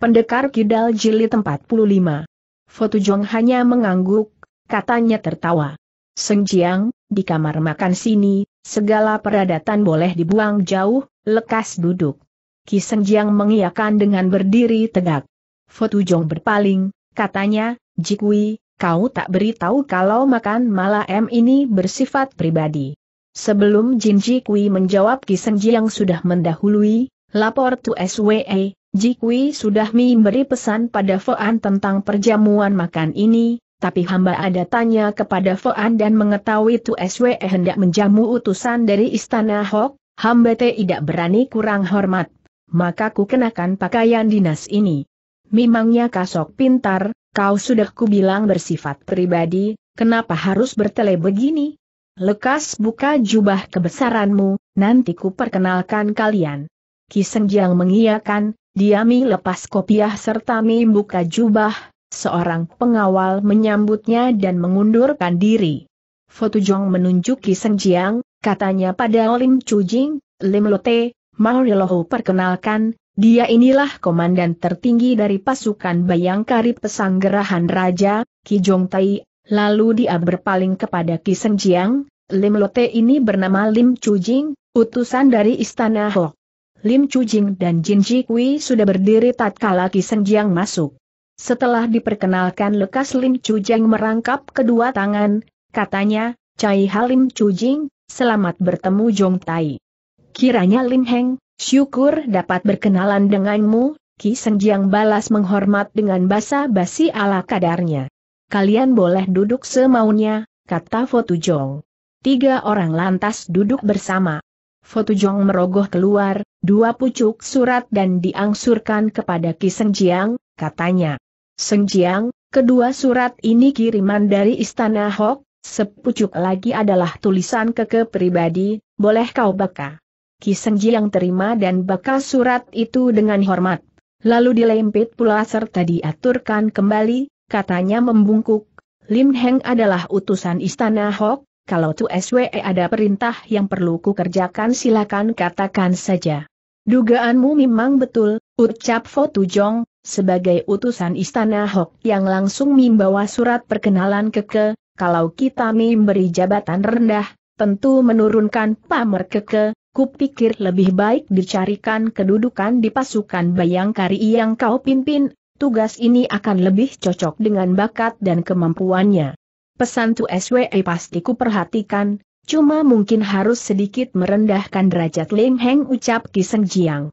Pendekar Kidal Jilid 45. Foto Jong hanya mengangguk, katanya tertawa. Seng Jiang, di kamar makan sini, segala peradatan boleh dibuang jauh, lekas duduk. Ki Seng Jiang mengiakan dengan berdiri tegak. Foto Jong berpaling, katanya, Jikui, kau tak beritahu kalau makan M ini bersifat pribadi. Sebelum Jin Jikui menjawab Ki Seng Jiang sudah mendahului, lapor tu SWE, Jikwi sudah memberi pesan pada Foan tentang perjamuan makan ini, tapi hamba ada tanya kepada Foan dan mengetahui Tu Swe hendak menjamu utusan dari Istana Hok, hamba tidak berani kurang hormat. Maka ku kenakan pakaian dinas ini. Memangnya kasok pintar, kau sudah kubilang bersifat pribadi, kenapa harus bertele begini? Lekas buka jubah kebesaranmu, nanti ku perkenalkan kalian. Ki mengiyakan, Diami lepas kopiah serta Mi buka jubah, seorang pengawal menyambutnya dan mengundurkan diri. Fotujong menunjuki Seng Jiang, katanya pada Lim Chujing, Lim Lote, Lohu perkenalkan, dia inilah komandan tertinggi dari pasukan Bayangkari Pesanggerahan Raja, Ki Jong Tai, lalu dia berpaling kepada Ki Seng Jiang, Lim Lote ini bernama Lim Chujing, utusan dari Istana Hok. Lim Chu Jing dan Jin Ji Kui sudah berdiri tatkala Ki Seng Jiang masuk. Setelah diperkenalkan lekas Lim Chu Jing merangkap kedua tangan, katanya, Cai Halim Chu Jing, selamat bertemu Jong Tai. Kiranya Lim Heng, syukur dapat berkenalan denganmu, Ki Seng balas menghormat dengan basa basi ala kadarnya. Kalian boleh duduk semaunya, kata Fotu Jong. Tiga orang lantas duduk bersama. Foto jong merogoh keluar, dua pucuk surat dan diangsurkan kepada Ki jiang, katanya. Sengjiang, kedua surat ini kiriman dari Istana Hok, sepucuk lagi adalah tulisan keke pribadi, boleh kau baka. Ki jiang terima dan baka surat itu dengan hormat. Lalu dilempit pula serta diaturkan kembali, katanya membungkuk, Lim Heng adalah utusan Istana Hok, kalau Tu SWE ada perintah yang perlu ku kerjakan silakan katakan saja. Dugaanmu memang betul, ucap Fotu Jong, sebagai utusan istana Hok yang langsung membawa surat perkenalan keke, kalau kita memberi jabatan rendah, tentu menurunkan pamer keke, kupikir lebih baik dicarikan kedudukan di pasukan bayangkari yang kau pimpin, tugas ini akan lebih cocok dengan bakat dan kemampuannya. Pesan Tu SWE pasti ku perhatikan, cuma mungkin harus sedikit merendahkan derajat Lim Heng ucap Kiseng Jiang.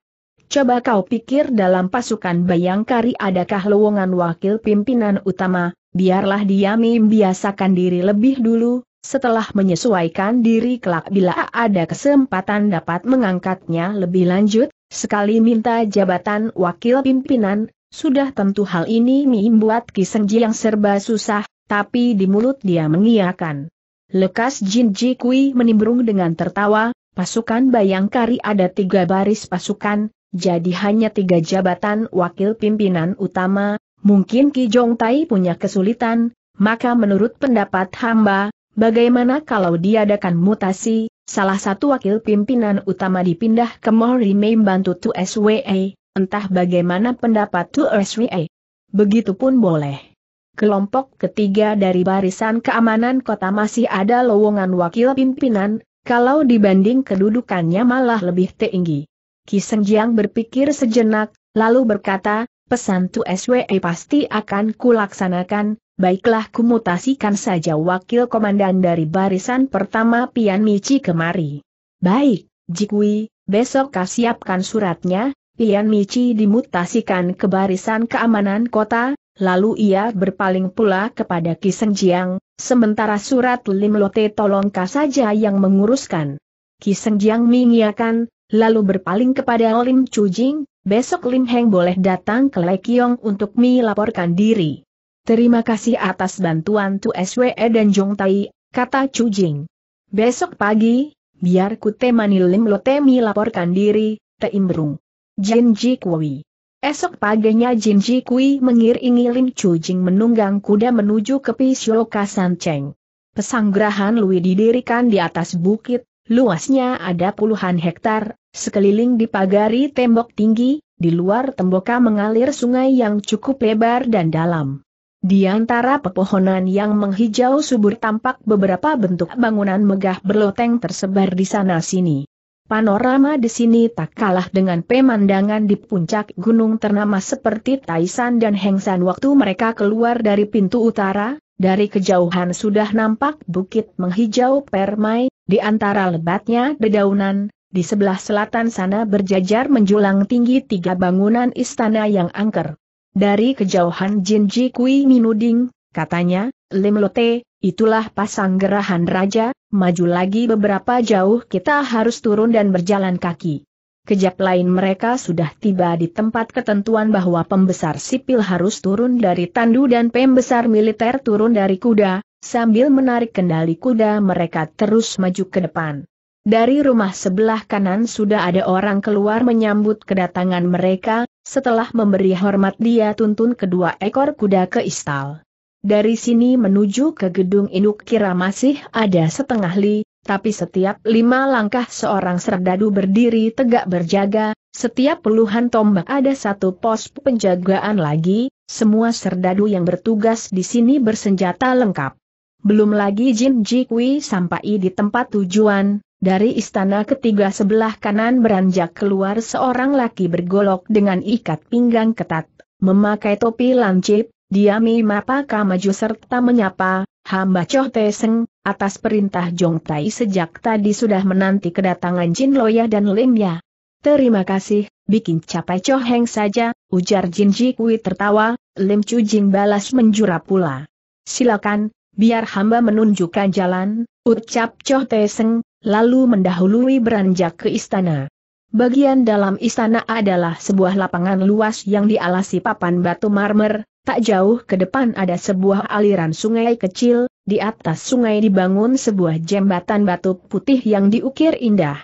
Coba kau pikir dalam pasukan Bayangkari adakah lowongan wakil pimpinan utama, biarlah dia membiasakan diri lebih dulu, setelah menyesuaikan diri kelak bila ada kesempatan dapat mengangkatnya lebih lanjut, sekali minta jabatan wakil pimpinan, sudah tentu hal ini membuat Kisengji yang serba susah, tapi di mulut dia mengiakan. Lekas Jin Ji Kui menimbrung dengan tertawa, pasukan Bayangkari ada tiga baris pasukan, jadi hanya tiga jabatan wakil pimpinan utama, mungkin Ki Jong Tai punya kesulitan, maka menurut pendapat hamba, bagaimana kalau diadakan mutasi, salah satu wakil pimpinan utama dipindah ke Mori Mei bantu Tu SWA, entah bagaimana pendapat Tu SWA. Begitupun boleh. Kelompok ketiga dari barisan keamanan kota masih ada lowongan wakil pimpinan, kalau dibanding kedudukannya malah lebih tinggi. Senjiang berpikir sejenak, lalu berkata, pesan tu SWE pasti akan kulaksanakan, baiklah kumutasikan saja wakil komandan dari barisan pertama Pian Michi kemari. Baik, Jikwi, besok kau siapkan suratnya, Pian Michi dimutasikan ke barisan keamanan kota, lalu ia berpaling pula kepada Kiseng Jiang, sementara surat Lim Lote Tolongka saja yang menguruskan. Kiseng Jiang mengiyakan, lalu berpaling kepada Lim Chu Jing, besok Lim Heng boleh datang ke Lekiong untuk melaporkan diri. Terima kasih atas bantuan Tu SWE dan Jong Tai, kata Chu Jing. Besok pagi, biar ku temani Lim Lote melaporkan diri, Teimbrung. Jin Ji Kui. Esok paginya Jin Ji Kui mengiringi Lim Chu Jing menunggang kuda menuju ke Pisio Kasan Cheng. Pesanggrahan Lui didirikan di atas bukit, luasnya ada puluhan hektar, sekeliling dipagari tembok tinggi, di luar temboka mengalir sungai yang cukup lebar dan dalam. Di antara pepohonan yang menghijau subur tampak beberapa bentuk bangunan megah berloteng tersebar di sana-sini. Panorama di sini tak kalah dengan pemandangan di puncak gunung ternama seperti Taisan dan Hengsan waktu mereka keluar dari pintu utara, dari kejauhan sudah nampak bukit menghijau permai, di antara lebatnya dedaunan, di sebelah selatan sana berjajar menjulang tinggi tiga bangunan istana yang angker. Dari kejauhan Jinji Kui Minuding, katanya, Lote, itulah pasang gerahan raja, maju lagi beberapa jauh kita harus turun dan berjalan kaki. Kejap lain mereka sudah tiba di tempat ketentuan bahwa pembesar sipil harus turun dari tandu dan pembesar militer turun dari kuda, sambil menarik kendali kuda mereka terus maju ke depan. Dari rumah sebelah kanan sudah ada orang keluar menyambut kedatangan mereka, setelah memberi hormat dia tuntun kedua ekor kuda ke istal. Dari sini menuju ke gedung induk kira masih ada setengah li, tapi setiap lima langkah seorang serdadu berdiri tegak berjaga, setiap puluhan tombak ada satu pos penjagaan lagi, semua serdadu yang bertugas di sini bersenjata lengkap. Belum lagi Jin Jikwi sampai di tempat tujuan, dari istana ketiga sebelah kanan beranjak keluar seorang laki bergolok dengan ikat pinggang ketat, memakai topi lancip, dia mimapa maju serta menyapa, hamba Choh Te Seng, atas perintah Jong Tai sejak tadi sudah menanti kedatangan Jin Loya dan Lim Ya. Terima kasih, bikin capai Choh Heng saja, ujar Jin Ji Kui tertawa, Lim Chu Jing balas menjura pula. Silakan, biar hamba menunjukkan jalan, ucap Choh Te Seng, lalu mendahului beranjak ke istana. Bagian dalam istana adalah sebuah lapangan luas yang dialasi papan batu marmer, Tak jauh ke depan ada sebuah aliran sungai kecil, di atas sungai dibangun sebuah jembatan batu putih yang diukir indah.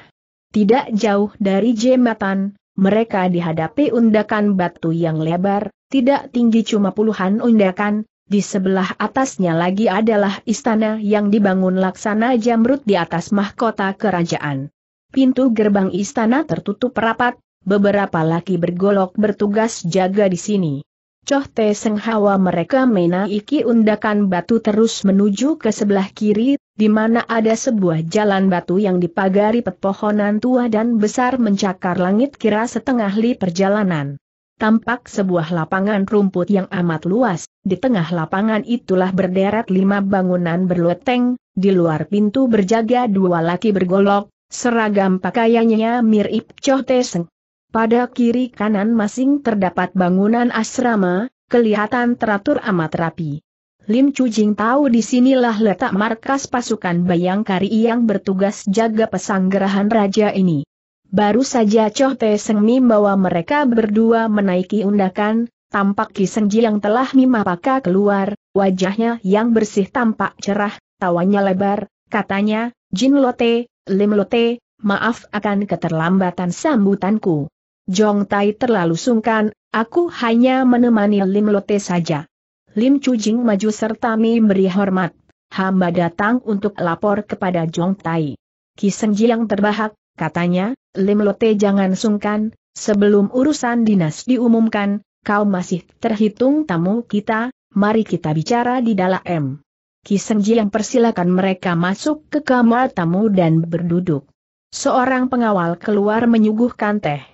Tidak jauh dari jembatan, mereka dihadapi undakan batu yang lebar, tidak tinggi cuma puluhan undakan, di sebelah atasnya lagi adalah istana yang dibangun laksana jamrut di atas mahkota kerajaan. Pintu gerbang istana tertutup rapat, beberapa laki bergolok bertugas jaga di sini. Coh Te Seng Hawa mereka menaiki undakan batu terus menuju ke sebelah kiri, di mana ada sebuah jalan batu yang dipagari pepohonan tua dan besar mencakar langit kira setengah li perjalanan. Tampak sebuah lapangan rumput yang amat luas, di tengah lapangan itulah berderet lima bangunan berloteng, di luar pintu berjaga dua laki bergolok, seragam pakaiannya mirip Coh Te Seng. Pada kiri kanan masing terdapat bangunan asrama, kelihatan teratur amat rapi. Lim Jing tahu disinilah letak markas pasukan Bayangkari yang bertugas jaga pesanggerahan raja ini. Baru saja Choh Te Seng Mim bawa mereka berdua menaiki undakan, tampak Kiseng Ji yang telah mimapaka keluar, wajahnya yang bersih tampak cerah, tawanya lebar, katanya, Jin Lote, Lim Lote, maaf akan keterlambatan sambutanku. Jong Tai terlalu sungkan, aku hanya menemani Lim Lote saja. Lim Chujing maju serta memberi hormat. Hamba datang untuk lapor kepada Jong Tai. Kisenji yang terbahak, katanya, Lim Lote jangan sungkan, sebelum urusan dinas diumumkan, kau masih terhitung tamu kita, mari kita bicara di dalam. Kisenji yang persilakan mereka masuk ke kamar tamu dan berduduk. Seorang pengawal keluar menyuguhkan teh.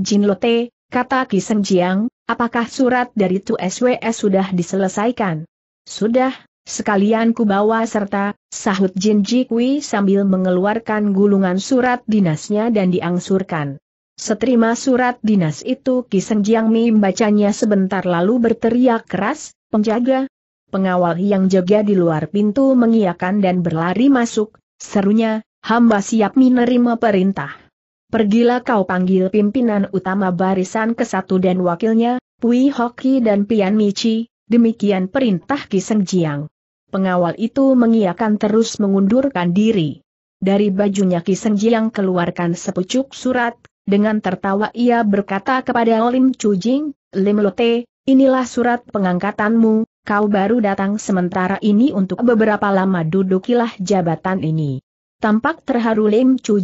Jin Lote, kata Ki Senjiang, apakah surat dari Tu SWS sudah diselesaikan? Sudah, sekalian ku bawa serta, sahut Jin Jikwi sambil mengeluarkan gulungan surat dinasnya dan diangsurkan. Seterima surat dinas itu Kiseng Jiang membacanya sebentar lalu berteriak keras, penjaga, Pengawal yang jaga di luar pintu mengiakan dan berlari masuk, serunya, hamba siap menerima perintah. Pergilah kau panggil pimpinan utama barisan ke satu dan wakilnya, Pui Hoki dan Pian Michi, demikian perintah Kiseng Jiang. Pengawal itu mengiakan terus mengundurkan diri. Dari bajunya Kiseng Jiang keluarkan sepucuk surat, dengan tertawa ia berkata kepada Lim Chu Jing, Lim Lote, inilah surat pengangkatanmu, kau baru datang sementara ini untuk beberapa lama dudukilah jabatan ini. Tampak terharu Lim Chu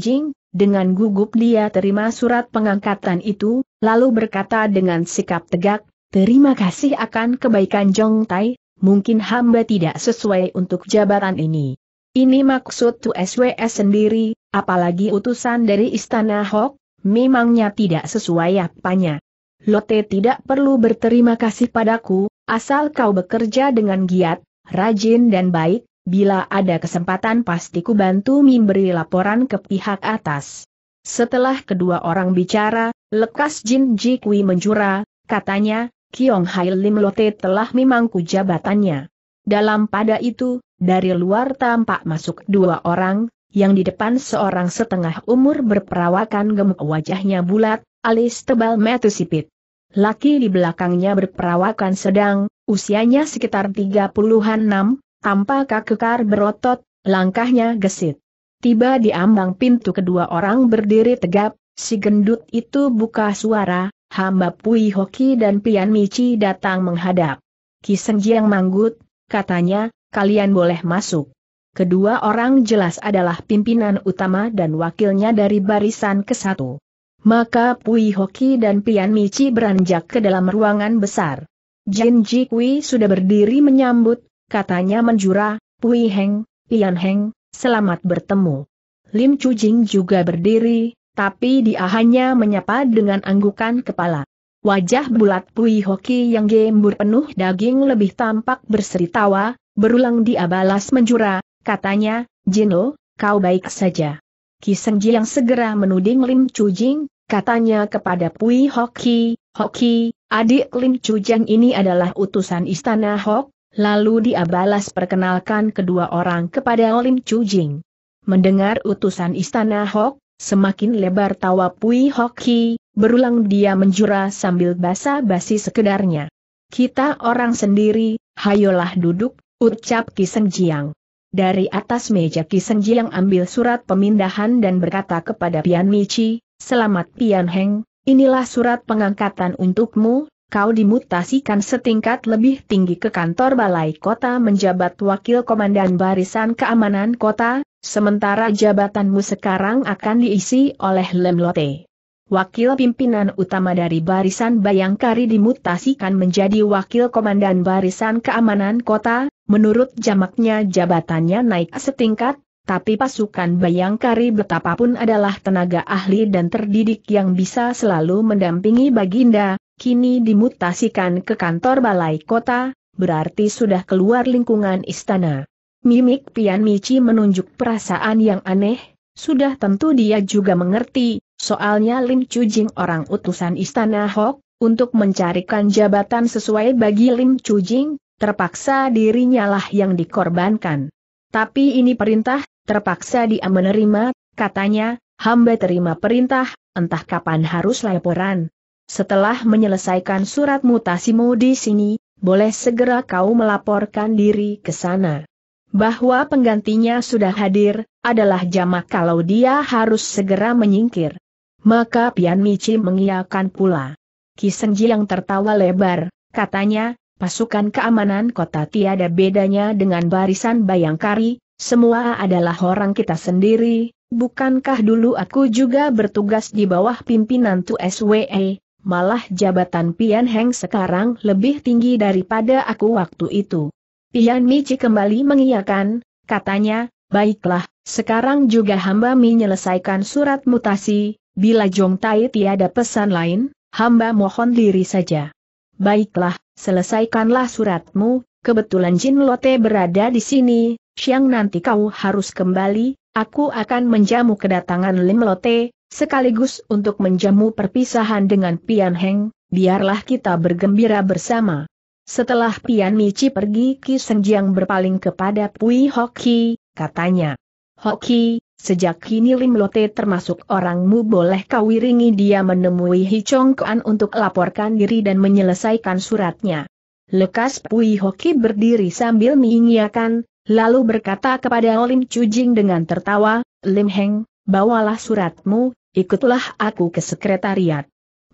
dengan gugup dia terima surat pengangkatan itu, lalu berkata dengan sikap tegak, Terima kasih akan kebaikan Jong Tai, mungkin hamba tidak sesuai untuk jabatan ini. Ini maksud Tu SWS sendiri, apalagi utusan dari Istana Hok, memangnya tidak sesuai apanya. Lote tidak perlu berterima kasih padaku, asal kau bekerja dengan giat, rajin dan baik, Bila ada kesempatan pasti ku bantu memberi laporan ke pihak atas. Setelah kedua orang bicara, lekas Jin Kui menjura, katanya, Kiong Hai Lim Lote telah memangku jabatannya. Dalam pada itu, dari luar tampak masuk dua orang, yang di depan seorang setengah umur berperawakan gemuk wajahnya bulat, alis tebal metu sipit. Laki di belakangnya berperawakan sedang, usianya sekitar 36, tanpa kekekar berotot, langkahnya gesit. Tiba di ambang pintu kedua orang berdiri tegap, si gendut itu buka suara, hamba Pui Hoki dan Pian Michi datang menghadap. Kisenjiang manggut, katanya, kalian boleh masuk. Kedua orang jelas adalah pimpinan utama dan wakilnya dari barisan ke satu. Maka Pui Hoki dan Pian Michi beranjak ke dalam ruangan besar. Jin Kui sudah berdiri menyambut, katanya menjura, Pui Heng, Pian Heng, selamat bertemu. Lim Chu Jing juga berdiri, tapi dia hanya menyapa dengan anggukan kepala. Wajah bulat Pui Hoki yang gembur penuh daging lebih tampak berseri tawa, berulang dia balas menjura, katanya, Jinlo, kau baik saja. Kisengji yang segera menuding Lim Chu Jing, katanya kepada Pui Hoki, Hoki, adik Lim Chu Jing ini adalah utusan istana Hok, Lalu dia balas perkenalkan kedua orang kepada Lim Chu Jing. Mendengar utusan istana Hok, semakin lebar tawa Pui Hok Hi, berulang dia menjura sambil basa-basi sekedarnya. Kita orang sendiri, hayolah duduk, ucap Kiseng Jiang. Dari atas meja Kiseng Jiang ambil surat pemindahan dan berkata kepada Pian Michi, Selamat Pian Heng, inilah surat pengangkatan untukmu, kau dimutasikan setingkat lebih tinggi ke kantor balai kota menjabat wakil komandan barisan keamanan kota, sementara jabatanmu sekarang akan diisi oleh Lemlote. Wakil pimpinan utama dari barisan Bayangkari dimutasikan menjadi wakil komandan barisan keamanan kota, menurut jamaknya jabatannya naik setingkat, tapi pasukan Bayangkari betapapun adalah tenaga ahli dan terdidik yang bisa selalu mendampingi Baginda, kini dimutasikan ke kantor balai kota, berarti sudah keluar lingkungan istana. Mimik Pian Michi menunjuk perasaan yang aneh, sudah tentu dia juga mengerti, soalnya Lim Jing orang utusan istana Hok, untuk mencarikan jabatan sesuai bagi Lim Jing, terpaksa dirinya lah yang dikorbankan. Tapi ini perintah, terpaksa dia menerima, katanya, hamba terima perintah, entah kapan harus laporan. Setelah menyelesaikan surat mutasimu di sini, boleh segera kau melaporkan diri ke sana. Bahwa penggantinya sudah hadir, adalah jamak kalau dia harus segera menyingkir. Maka Pian Michi mengiyakan pula. Kisengji yang tertawa lebar, katanya, pasukan keamanan kota tiada bedanya dengan barisan bayangkari, semua adalah orang kita sendiri, bukankah dulu aku juga bertugas di bawah pimpinan Tu SWE, malah jabatan Pian Heng sekarang lebih tinggi daripada aku waktu itu. Pian Mici kembali mengiyakan, katanya, baiklah, sekarang juga hamba menyelesaikan surat mutasi, bila Jong Tai tiada pesan lain, hamba mohon diri saja. Baiklah, selesaikanlah suratmu, kebetulan Jin Lote berada di sini, siang nanti kau harus kembali, aku akan menjamu kedatangan Lim Lote, Sekaligus untuk menjamu perpisahan dengan Pian Heng, biarlah kita bergembira bersama. Setelah Pian Michi pergi Ki Seng berpaling kepada Pui Hoki, katanya. Hoki, sejak kini Lim Lote termasuk orangmu boleh kau iringi dia menemui Chong Kuan untuk laporkan diri dan menyelesaikan suratnya. Lekas Pui Hoki berdiri sambil mengiyakan, lalu berkata kepada Olim Chujing dengan tertawa, Lim Heng, Bawalah suratmu, ikutlah aku ke sekretariat.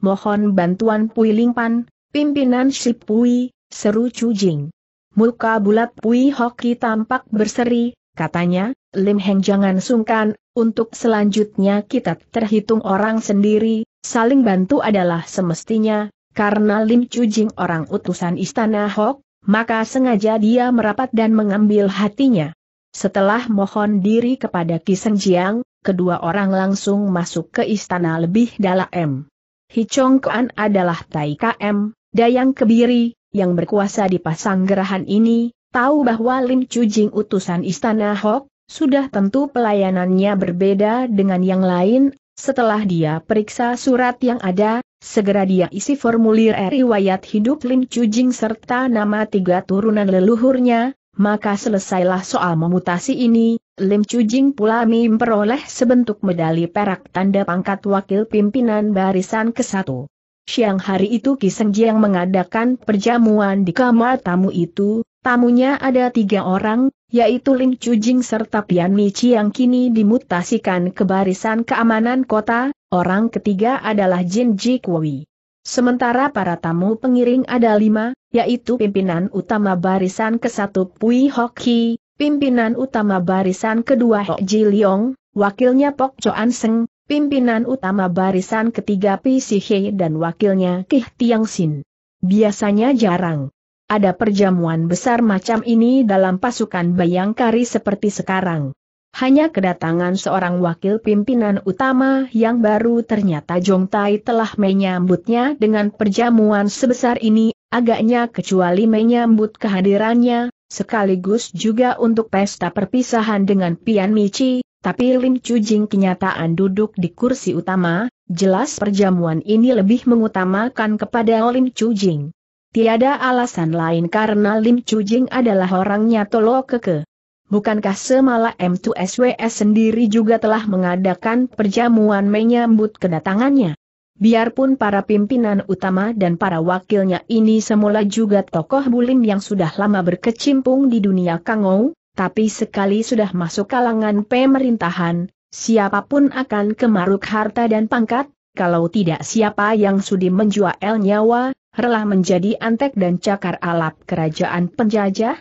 Mohon bantuan Pui Lingpan, pimpinan Si Pui, seru Chu Jing. Muka bulat Pui Hoki tampak berseri, katanya, Lim Heng jangan sungkan, untuk selanjutnya kita terhitung orang sendiri, saling bantu adalah semestinya, karena Lim Chu Jing orang utusan istana Hok, maka sengaja dia merapat dan mengambil hatinya. Setelah mohon diri kepada Ki Jiang, kedua orang langsung masuk ke istana lebih dalam. Hicong Kuan adalah Tai KM, Dayang Kebiri, yang berkuasa di pasang gerahan ini, tahu bahwa Lim Chujing utusan istana Hok, sudah tentu pelayanannya berbeda dengan yang lain, setelah dia periksa surat yang ada, segera dia isi formulir riwayat hidup Lim Chujing serta nama tiga turunan leluhurnya, maka selesailah soal memutasi ini, Lim Chujing pula memperoleh sebentuk medali perak tanda pangkat wakil pimpinan barisan ke-1. Siang hari itu Kiseng Jiang mengadakan perjamuan di kamar tamu itu, tamunya ada tiga orang, yaitu Ling Chujing serta Pian Michi yang kini dimutasikan ke barisan keamanan kota, orang ketiga adalah Jin Ji Kui. Sementara para tamu pengiring ada lima, yaitu pimpinan utama barisan ke-1 Pui Hoki, pimpinan utama barisan kedua Ho Ji Leong, wakilnya Pok Choan Seng, pimpinan utama barisan ketiga Pi Si He dan wakilnya Kih Tiang Sin. Biasanya jarang ada perjamuan besar macam ini dalam pasukan Bayangkari seperti sekarang. Hanya kedatangan seorang wakil pimpinan utama yang baru ternyata Jong Tai telah menyambutnya dengan perjamuan sebesar ini, agaknya kecuali menyambut kehadirannya, sekaligus juga untuk pesta perpisahan dengan Pian Michi, tapi Lim Chujing kenyataan duduk di kursi utama, jelas perjamuan ini lebih mengutamakan kepada Lim Chujing. Tiada alasan lain karena Lim Chujing adalah orangnya tolo keke. Bukankah semala M2SWS sendiri juga telah mengadakan perjamuan menyambut kedatangannya? Biarpun para pimpinan utama dan para wakilnya ini semula juga tokoh bulim yang sudah lama berkecimpung di dunia Kangou, tapi sekali sudah masuk kalangan pemerintahan, siapapun akan kemaruk harta dan pangkat, kalau tidak siapa yang sudi menjual nyawa, rela menjadi antek dan cakar alap kerajaan penjajah?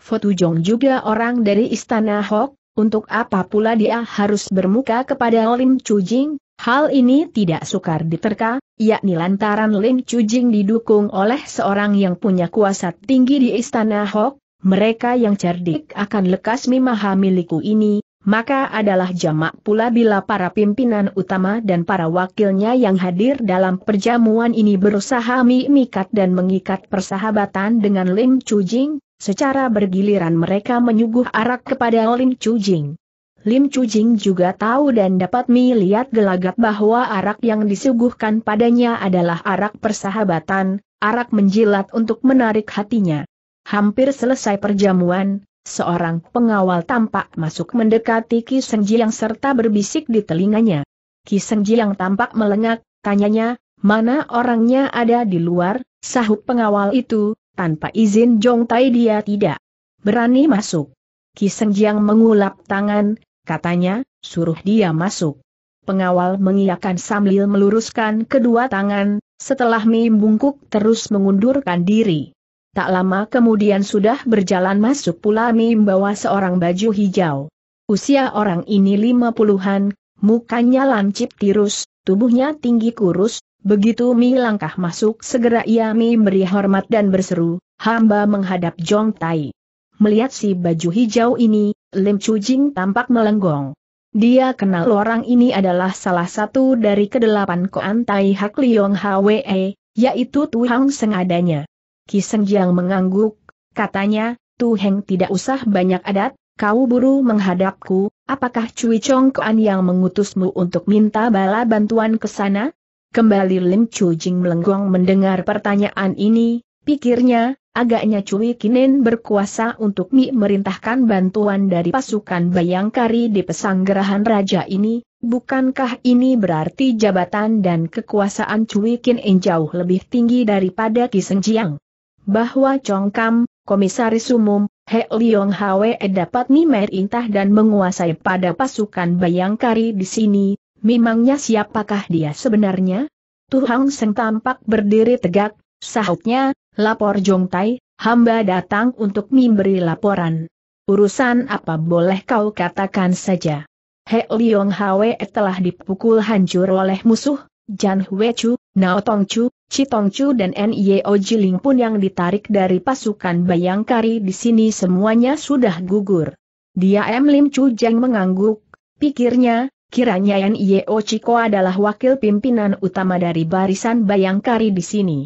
Fotujong juga orang dari istana Hok, untuk apa pula dia harus bermuka kepada Olim Chujing, Hal ini tidak sukar diterka, yakni lantaran Lim Chujing didukung oleh seorang yang punya kuasa tinggi di Istana Hok, mereka yang cerdik akan lekas memahami ini, maka adalah jamak pula bila para pimpinan utama dan para wakilnya yang hadir dalam perjamuan ini berusaha memikat dan mengikat persahabatan dengan Lim Chujing, secara bergiliran mereka menyuguh arak kepada Lim Chujing. Lim Chujing juga tahu dan dapat melihat gelagat bahwa arak yang disuguhkan padanya adalah arak persahabatan, arak menjilat untuk menarik hatinya. Hampir selesai perjamuan, seorang pengawal tampak masuk mendekati Ki Seng serta berbisik di telinganya. Ki Seng tampak melengak, tanyanya, mana orangnya ada di luar, sahut pengawal itu, tanpa izin Jong Tai dia tidak berani masuk. Ki Seng mengulap tangan, katanya, suruh dia masuk. Pengawal mengiakan sambil meluruskan kedua tangan, setelah Mim bungkuk terus mengundurkan diri. Tak lama kemudian sudah berjalan masuk pula Mim bawa seorang baju hijau. Usia orang ini lima puluhan, mukanya lancip tirus, tubuhnya tinggi kurus, begitu Mi langkah masuk segera ia Mi beri hormat dan berseru, hamba menghadap Jong Tai. Melihat si baju hijau ini, Lim Chu Jing tampak melenggong. Dia kenal orang ini adalah salah satu dari kedelapan koan Tai Hak Liong Hwe, yaitu Tu Hang Seng adanya. Ki Seng Jiang mengangguk, katanya, Tu Heng tidak usah banyak adat, kau buru menghadapku, apakah Cui Chong Koan yang mengutusmu untuk minta bala bantuan ke sana? Kembali Lim Chu Jing melenggong mendengar pertanyaan ini, pikirnya, Agaknya Cui Kinen berkuasa untuk Mi merintahkan bantuan dari pasukan Bayangkari di pesanggerahan raja ini, bukankah ini berarti jabatan dan kekuasaan Cui Kinen jauh lebih tinggi daripada Ki Jiang? Bahwa Chong Kam, Komisaris Umum, He Liong Hwe dapat Mi merintah dan menguasai pada pasukan Bayangkari di sini, memangnya siapakah dia sebenarnya? Tuhang Seng tampak berdiri tegak, Sahutnya, lapor Jongtai, hamba datang untuk memberi laporan. Urusan apa boleh kau katakan saja. He Liong Hwe telah dipukul hancur oleh musuh, Jan Hwe Chu, Nao Tong Chu, Chi Tong Chu dan N.I.O. Jiling pun yang ditarik dari pasukan Bayangkari di sini semuanya sudah gugur. Dia M. Lim Chu Jeng mengangguk, pikirnya, kiranya O Chiko adalah wakil pimpinan utama dari barisan Bayangkari di sini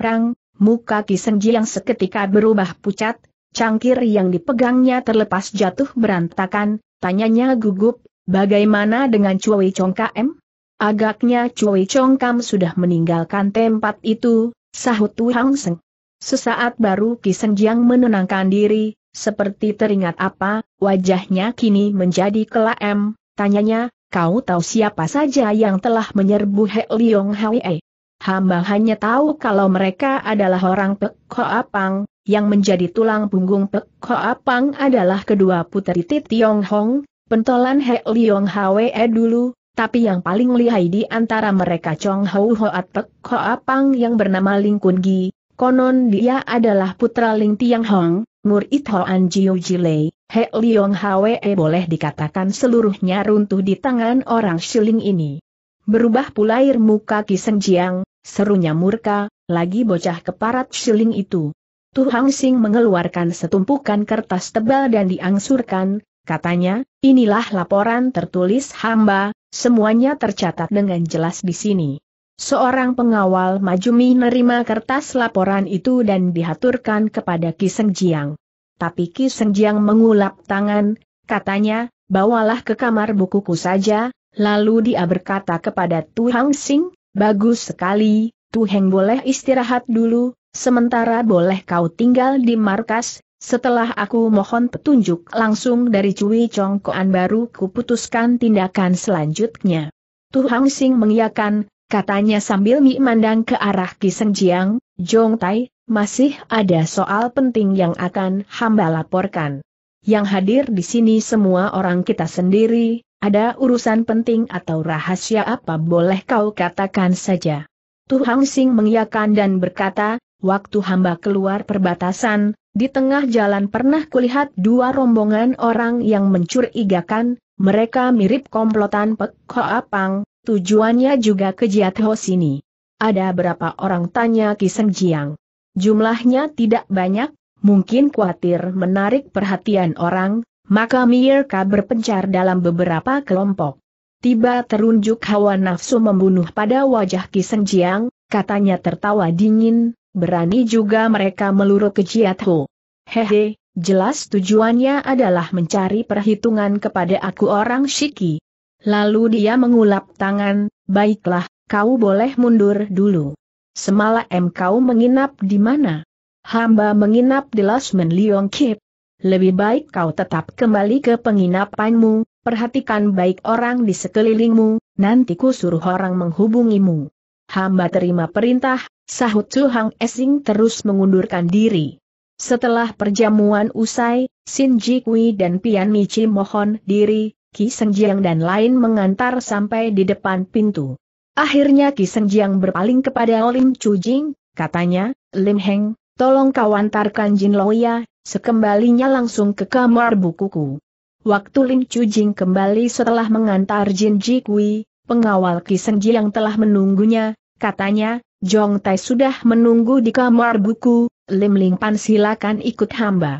perang, muka Kisenji yang seketika berubah pucat, cangkir yang dipegangnya terlepas jatuh berantakan, tanyanya gugup, bagaimana dengan Cui Chong Kam? Agaknya Cui Kam sudah meninggalkan tempat itu, sahut Tuhang Seng. Sesaat baru yang menenangkan diri, seperti teringat apa, wajahnya kini menjadi kelam, tanyanya, kau tahu siapa saja yang telah menyerbu He Leong Hwee? Hamba hanya tahu kalau mereka adalah orang Pekkoapang Apang, yang menjadi tulang punggung Pekkoapang Apang adalah kedua putri Tit Tiong Hong, pentolan He Liong Hwe e dulu, tapi yang paling lihai di antara mereka Chong Hou Hoat Pekho Apang yang bernama Ling Kun Gi, konon dia adalah putra Ling Tiang Hong, murid Hoan Jiu Jilei, He Liong Hwe e boleh dikatakan seluruhnya runtuh di tangan orang Shiling ini. Berubah pula air muka Kiseng Jiang, Serunya murka, lagi bocah keparat siling itu. Tu Hang Sing mengeluarkan setumpukan kertas tebal dan diangsurkan, katanya, inilah laporan tertulis hamba, semuanya tercatat dengan jelas di sini. Seorang pengawal Majumi menerima kertas laporan itu dan dihaturkan kepada Ki Seng Jiang. Tapi Ki Seng Jiang mengulap tangan, katanya, bawalah ke kamar bukuku saja, lalu dia berkata kepada Tu Hang Sing, Bagus sekali, Tuheng boleh istirahat dulu, sementara boleh kau tinggal di markas, setelah aku mohon petunjuk langsung dari Cui Chong baru kuputuskan tindakan selanjutnya. Tuhang Sing mengiakan, katanya sambil memandang ke arah Kiseng Jiang, Jong Tai, masih ada soal penting yang akan hamba laporkan. Yang hadir di sini semua orang kita sendiri, ada urusan penting atau rahasia apa boleh kau katakan saja. Tu Hang Sing mengiakan dan berkata, waktu hamba keluar perbatasan, di tengah jalan pernah kulihat dua rombongan orang yang mencurigakan, mereka mirip komplotan Pek Apang, tujuannya juga ke Jiat Ho sini. Ada berapa orang tanya Kiseng Jiang. Jumlahnya tidak banyak, mungkin khawatir menarik perhatian orang, maka mereka berpencar dalam beberapa kelompok. Tiba terunjuk hawa nafsu membunuh pada wajah Kiseng Jiang, katanya tertawa dingin, berani juga mereka meluruh ke Jiatho. Hehe, jelas tujuannya adalah mencari perhitungan kepada aku orang Shiki. Lalu dia mengulap tangan, baiklah, kau boleh mundur dulu. Semalam kau menginap di mana? Hamba menginap di Lasmen Liong Kip, lebih baik kau tetap kembali ke penginapanmu, perhatikan baik orang di sekelilingmu, nanti ku suruh orang menghubungimu. Hamba terima perintah, sahut Su Hang Esing terus mengundurkan diri. Setelah perjamuan usai, Sin Ji Kui dan Pian Michi mohon diri, Ki Seng Jiang dan lain mengantar sampai di depan pintu. Akhirnya Ki Seng Jiang berpaling kepada Lim Chu Jing, katanya, Lim Heng, tolong kau antarkan Jin Loya Sekembalinya langsung ke kamar bukuku. Waktu Lin Jing kembali setelah mengantar Jin Ji Kui, pengawal Kisenji yang telah menunggunya, katanya, Jong Tai sudah menunggu di kamar buku, Lim Ling Pan silakan ikut hamba.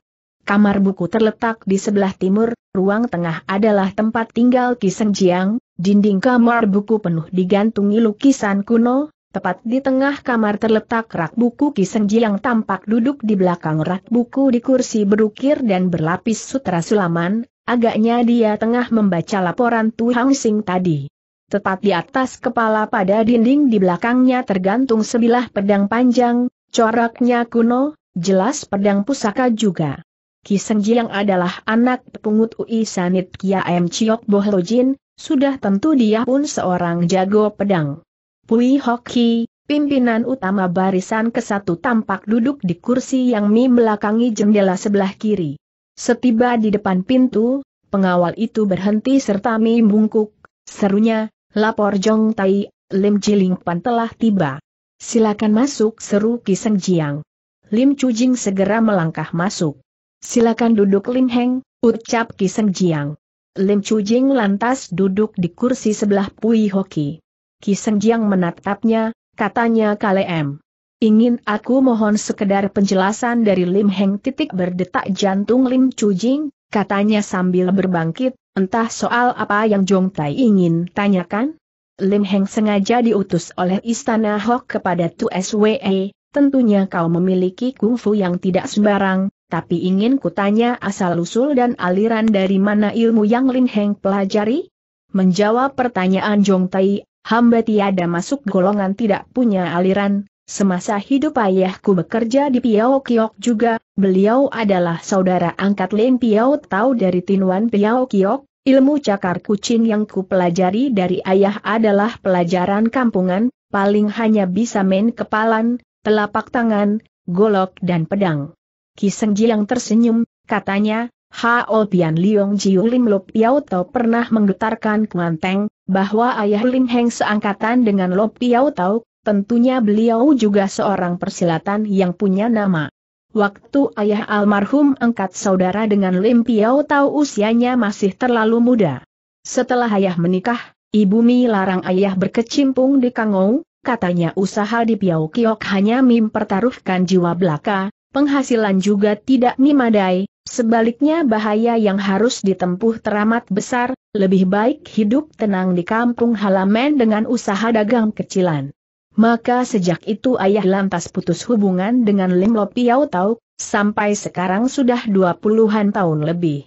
Kamar buku terletak di sebelah timur, ruang tengah adalah tempat tinggal Jiang. dinding kamar buku penuh digantungi lukisan kuno, Tepat di tengah kamar terletak rak buku Kisengji yang tampak duduk di belakang rak buku di kursi berukir dan berlapis sutra sulaman, agaknya dia tengah membaca laporan Tu Hang Sing tadi. Tepat di atas kepala pada dinding di belakangnya tergantung sebilah pedang panjang, coraknya kuno, jelas pedang pusaka juga. Kisengji yang adalah anak pepungut Ui Sanit Kia M Chiok Bohlojin, sudah tentu dia pun seorang jago pedang. Pui Hoki, pimpinan utama barisan ke kesatu tampak duduk di kursi yang mi belakangi jendela sebelah kiri. Setiba di depan pintu, pengawal itu berhenti serta mi bungkuk, serunya, lapor Jong Tai, Lim Jiling Pan telah tiba. Silakan masuk seru Kiseng Jiang. Lim Cujing segera melangkah masuk. Silakan duduk Lim Heng, ucap Kiseng Jiang. Lim Cujing lantas duduk di kursi sebelah Pui Hoki. Jiang menatapnya, katanya Kalem. Ingin aku mohon sekedar penjelasan dari Lim Heng titik berdetak jantung Lim Chujing, katanya sambil berbangkit, entah soal apa yang Jong Tai ingin tanyakan? Lim Heng sengaja diutus oleh Istana Hok kepada Tu SWE, tentunya kau memiliki kungfu yang tidak sembarang, tapi ingin kutanya asal-usul dan aliran dari mana ilmu yang Lim Heng pelajari? Menjawab pertanyaan Jong Tai, hamba tiada masuk golongan tidak punya aliran, Semasa hidup ayahku bekerja di Piao Kiok juga, beliau adalah saudara angkat Leng Piao Tahu dari Tinuan Piao Kiok, ilmu cakar kucing yang ku pelajari dari ayah adalah pelajaran kampungan, paling hanya bisa main kepalan, telapak tangan, golok dan pedang. Kisengji yang tersenyum, katanya, Hao Tian Liong Jiu Lim Lop Piao Tau pernah menggetarkan Kuanteng, bahwa ayah Lim Heng seangkatan dengan Lop Piao Tau, tentunya beliau juga seorang persilatan yang punya nama. Waktu ayah almarhum angkat saudara dengan Lim Piao Tau usianya masih terlalu muda. Setelah ayah menikah, ibu Mi larang ayah berkecimpung di Kangou, katanya usaha di Piao Kiok hanya mempertaruhkan jiwa belaka, penghasilan juga tidak memadai, sebaliknya bahaya yang harus ditempuh teramat besar, lebih baik hidup tenang di kampung halaman dengan usaha dagang kecilan. Maka sejak itu ayah lantas putus hubungan dengan Lim Lo Piao Tau, sampai sekarang sudah dua puluhan tahun lebih.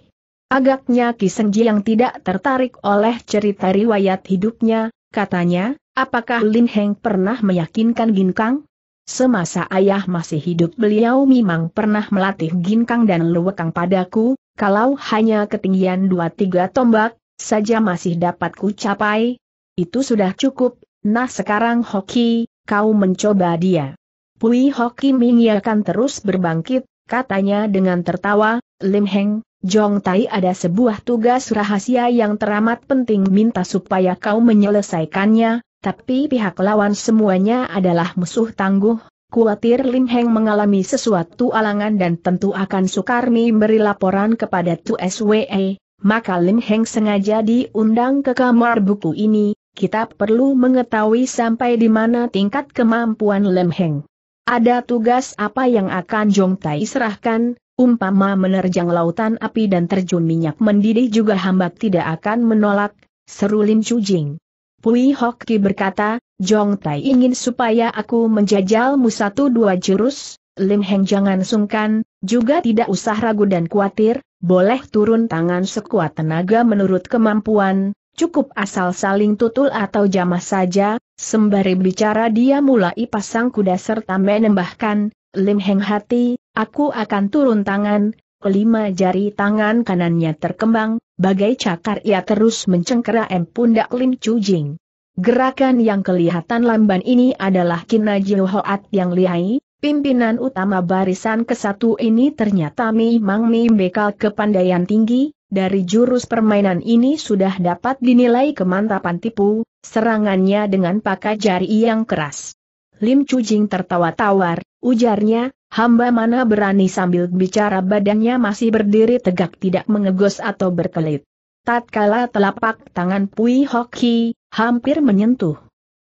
Agaknya Ki Kisenji yang tidak tertarik oleh cerita riwayat hidupnya, katanya, apakah Lin Heng pernah meyakinkan Gin Kang? Semasa ayah masih hidup beliau memang pernah melatih ginkang dan luwekang padaku, kalau hanya ketinggian dua tiga tombak, saja masih dapat ku capai. Itu sudah cukup, nah sekarang hoki, kau mencoba dia. Pui Hoki Ming akan terus berbangkit, katanya dengan tertawa, Lim Heng, Jong Tai ada sebuah tugas rahasia yang teramat penting minta supaya kau menyelesaikannya, tapi pihak lawan semuanya adalah musuh tangguh, Kuatir Lim Heng mengalami sesuatu alangan dan tentu akan sukar memberi laporan kepada Tu SWE, maka Lim Heng sengaja diundang ke kamar buku ini, kita perlu mengetahui sampai di mana tingkat kemampuan Lim Heng. Ada tugas apa yang akan Jong Tai serahkan, umpama menerjang lautan api dan terjun minyak mendidih juga hamba tidak akan menolak, seru Lim Chu Jing. Pui Hoki berkata, Jong Tai ingin supaya aku menjajalmu satu dua jurus, Lim Heng jangan sungkan, juga tidak usah ragu dan khawatir, boleh turun tangan sekuat tenaga menurut kemampuan, cukup asal saling tutul atau jamah saja, sembari bicara dia mulai pasang kuda serta menembahkan, Lim Heng hati, aku akan turun tangan, Kelima jari tangan kanannya terkembang, bagai cakar ia terus mencengkera M. Pundak Lim Chu Jing. Gerakan yang kelihatan lamban ini adalah jiu Hoat yang lihai, pimpinan utama barisan kesatu ini ternyata memang membekal kepandaian tinggi, dari jurus permainan ini sudah dapat dinilai kemantapan tipu, serangannya dengan pakai jari yang keras. Lim Chu Jing tertawa tawar, ujarnya, Hamba mana berani sambil bicara badannya masih berdiri tegak tidak mengegos atau berkelit. Tatkala telapak tangan Pui Hoki, hampir menyentuh.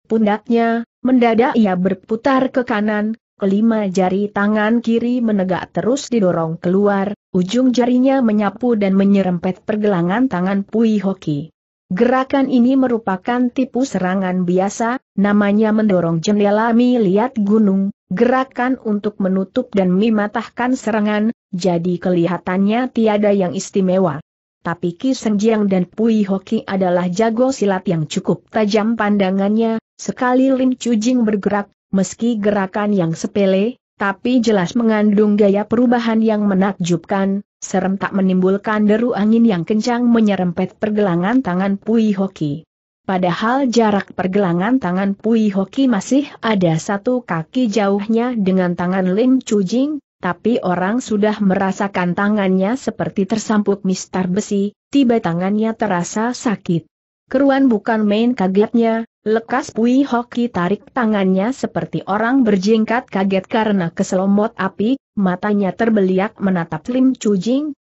Pundaknya, mendadak ia berputar ke kanan, kelima jari tangan kiri menegak terus didorong keluar, ujung jarinya menyapu dan menyerempet pergelangan tangan Pui Hoki. Gerakan ini merupakan tipu serangan biasa, namanya mendorong jendela miliat gunung, gerakan untuk menutup dan mematahkan serangan, jadi kelihatannya tiada yang istimewa. Tapi Ki Senjiang dan Pui Hoki adalah jago silat yang cukup tajam pandangannya, sekali Lim Jing bergerak, meski gerakan yang sepele, tapi jelas mengandung gaya perubahan yang menakjubkan, Serem tak menimbulkan deru angin yang kencang menyerempet pergelangan tangan Pui Hoki. Padahal jarak pergelangan tangan Pui Hoki masih ada satu kaki jauhnya dengan tangan Lim Chujing, tapi orang sudah merasakan tangannya seperti tersampuk mistar besi, tiba tangannya terasa sakit. Keruan bukan main kagetnya, Lekas Pui Hoki tarik tangannya seperti orang berjingkat kaget karena keselomot api, matanya terbeliak menatap Lim Chu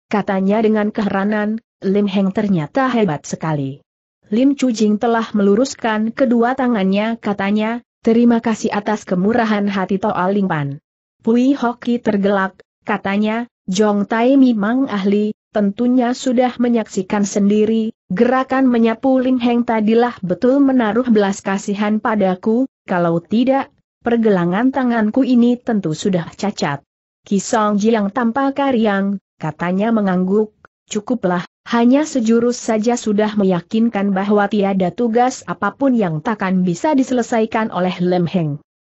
katanya dengan keheranan, Lim Heng ternyata hebat sekali. Lim Chu telah meluruskan kedua tangannya katanya, terima kasih atas kemurahan hati Toa Lingpan. Pui Hoki tergelak, katanya, Jong Tai memang ahli, tentunya sudah menyaksikan sendiri, gerakan menyapu Ling Heng tadilah betul menaruh belas kasihan padaku, kalau tidak, pergelangan tanganku ini tentu sudah cacat. Kisong Jiang tanpa karyang, katanya mengangguk, cukuplah, hanya sejurus saja sudah meyakinkan bahwa tiada tugas apapun yang takkan bisa diselesaikan oleh Lem Heng.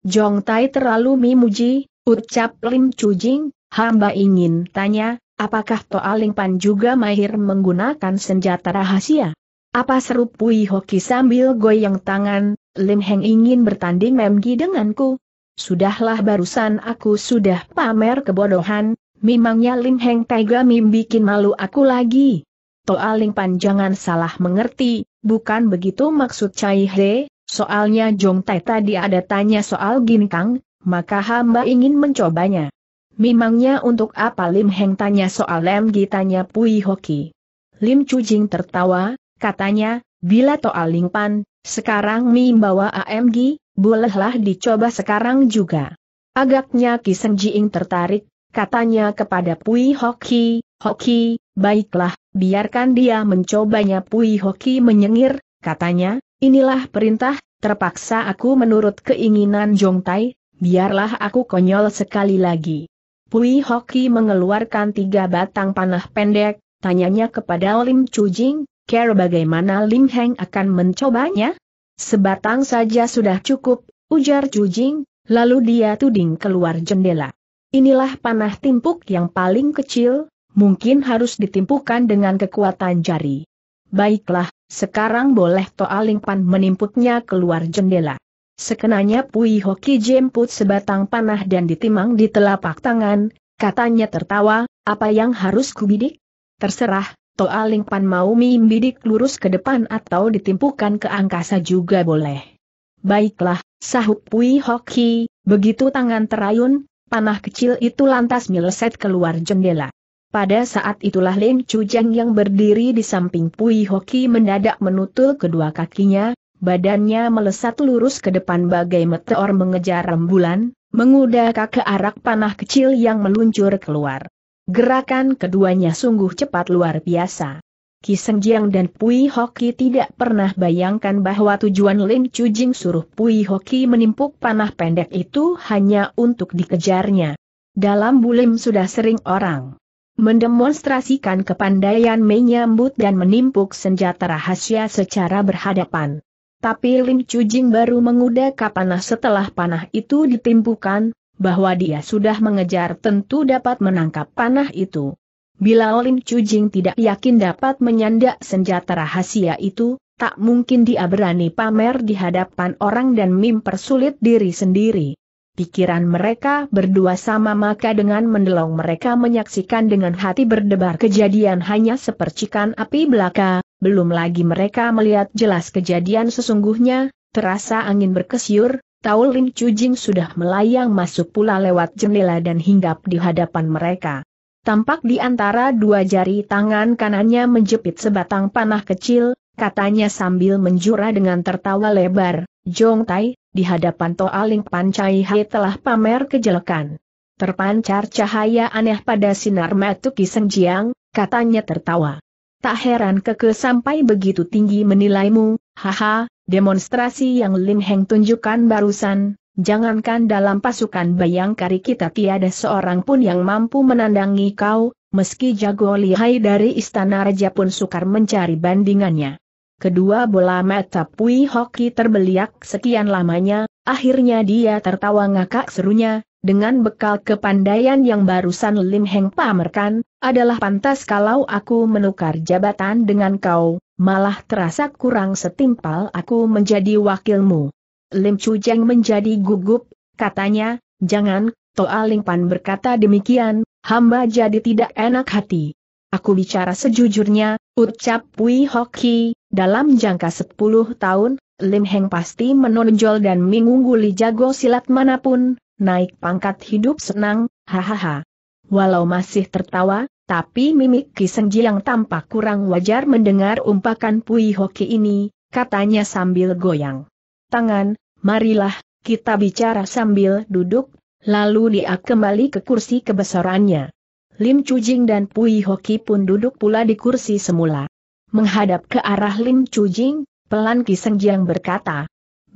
Jong Tai terlalu memuji, ucap Lim Jing, hamba ingin tanya, Apakah Pan juga mahir menggunakan senjata rahasia? Apa seru Pui Hoki sambil goyang tangan, Lim Heng ingin bertanding memgi denganku? Sudahlah barusan aku sudah pamer kebodohan, memangnya Lim Heng tega bikin malu aku lagi. Pan jangan salah mengerti, bukan begitu maksud Cai He, soalnya Jong Tai tadi ada tanya soal Ginkang, maka hamba ingin mencobanya. Memangnya untuk apa Lim Heng tanya soal Lem tanya Pui Hoki? Lim Chujing tertawa, katanya, bila Toa Pan, sekarang Mi bawa AMG, bolehlah dicoba sekarang juga. Agaknya Kisen Jiing tertarik, katanya kepada Pui Hoki, Hoki, baiklah, biarkan dia mencobanya Pui Hoki menyengir, katanya, inilah perintah, terpaksa aku menurut keinginan Jong Tai, biarlah aku konyol sekali lagi. Pui Hoki mengeluarkan tiga batang panah pendek, tanyanya kepada Lim Chu Jing, kira bagaimana Lim Heng akan mencobanya? Sebatang saja sudah cukup, ujar Chu Jing, lalu dia tuding keluar jendela. Inilah panah timpuk yang paling kecil, mungkin harus ditimpukan dengan kekuatan jari. Baiklah, sekarang boleh Toa Lingpan menimpuknya keluar jendela. Sekenanya Pui Hoki jemput sebatang panah dan ditimang di telapak tangan, katanya tertawa, apa yang harus kubidik? Terserah, Toa Lingpan mau mimbidik lurus ke depan atau ditimpukan ke angkasa juga boleh. Baiklah, sahut Pui Hoki, begitu tangan terayun, panah kecil itu lantas meleset keluar jendela. Pada saat itulah Ling Chujang yang berdiri di samping Pui Hoki mendadak menutul kedua kakinya, badannya melesat lurus ke depan bagai meteor mengejar rembulan, mengudara ke arah panah kecil yang meluncur keluar. Gerakan keduanya sungguh cepat luar biasa. Ki Seng Jiang dan Pui Hoki tidak pernah bayangkan bahwa tujuan Lin Chu Jing suruh Pui Hoki menimpuk panah pendek itu hanya untuk dikejarnya. Dalam bulim sudah sering orang mendemonstrasikan kepandaian menyambut dan menimpuk senjata rahasia secara berhadapan. Tapi Lim Chujing baru mengudaka panah setelah panah itu ditimpukan, bahwa dia sudah mengejar tentu dapat menangkap panah itu. Bila Lim Chujing tidak yakin dapat menyandak senjata rahasia itu, tak mungkin dia berani pamer di hadapan orang dan mempersulit diri sendiri. Pikiran mereka berdua sama maka dengan mendelong mereka menyaksikan dengan hati berdebar kejadian hanya sepercikan api belaka, belum lagi mereka melihat jelas kejadian sesungguhnya, terasa angin berkesyur, Taul Lim Cujing sudah melayang masuk pula lewat jendela dan hinggap di hadapan mereka. Tampak di antara dua jari tangan kanannya menjepit sebatang panah kecil, katanya sambil menjura dengan tertawa lebar, Jong Tai, di hadapan toa Pan Pancai Hai telah pamer kejelekan. Terpancar cahaya aneh pada sinar matuki senjiang, katanya tertawa. Tak heran keke sampai begitu tinggi menilaimu, haha, demonstrasi yang Lim Heng tunjukkan barusan, jangankan dalam pasukan bayangkari kita tiada seorang pun yang mampu menandangi kau, meski jago lihai dari istana raja pun sukar mencari bandingannya. Kedua bola mata Pui Hoki terbeliak sekian lamanya, akhirnya dia tertawa ngakak serunya, dengan bekal kepandaian yang barusan Lim Heng pamerkan, adalah pantas kalau aku menukar jabatan dengan kau, malah terasa kurang setimpal aku menjadi wakilmu. Lim Chujeng menjadi gugup, katanya, jangan, Toa Ling Pan berkata demikian, hamba jadi tidak enak hati. Aku bicara sejujurnya, ucap Pui Hoki, dalam jangka 10 tahun, Lim Heng pasti menonjol dan mengungguli jago silat manapun, naik pangkat hidup senang, hahaha. Walau masih tertawa, tapi mimik Kisengji yang tampak kurang wajar mendengar umpakan Pui Hoki ini, katanya sambil goyang. Tangan, marilah, kita bicara sambil duduk, lalu dia kembali ke kursi kebesarannya. Lim cujing dan Pui Hoki pun duduk pula di kursi semula. Menghadap ke arah Lim cujing. pelan Kisengji yang berkata,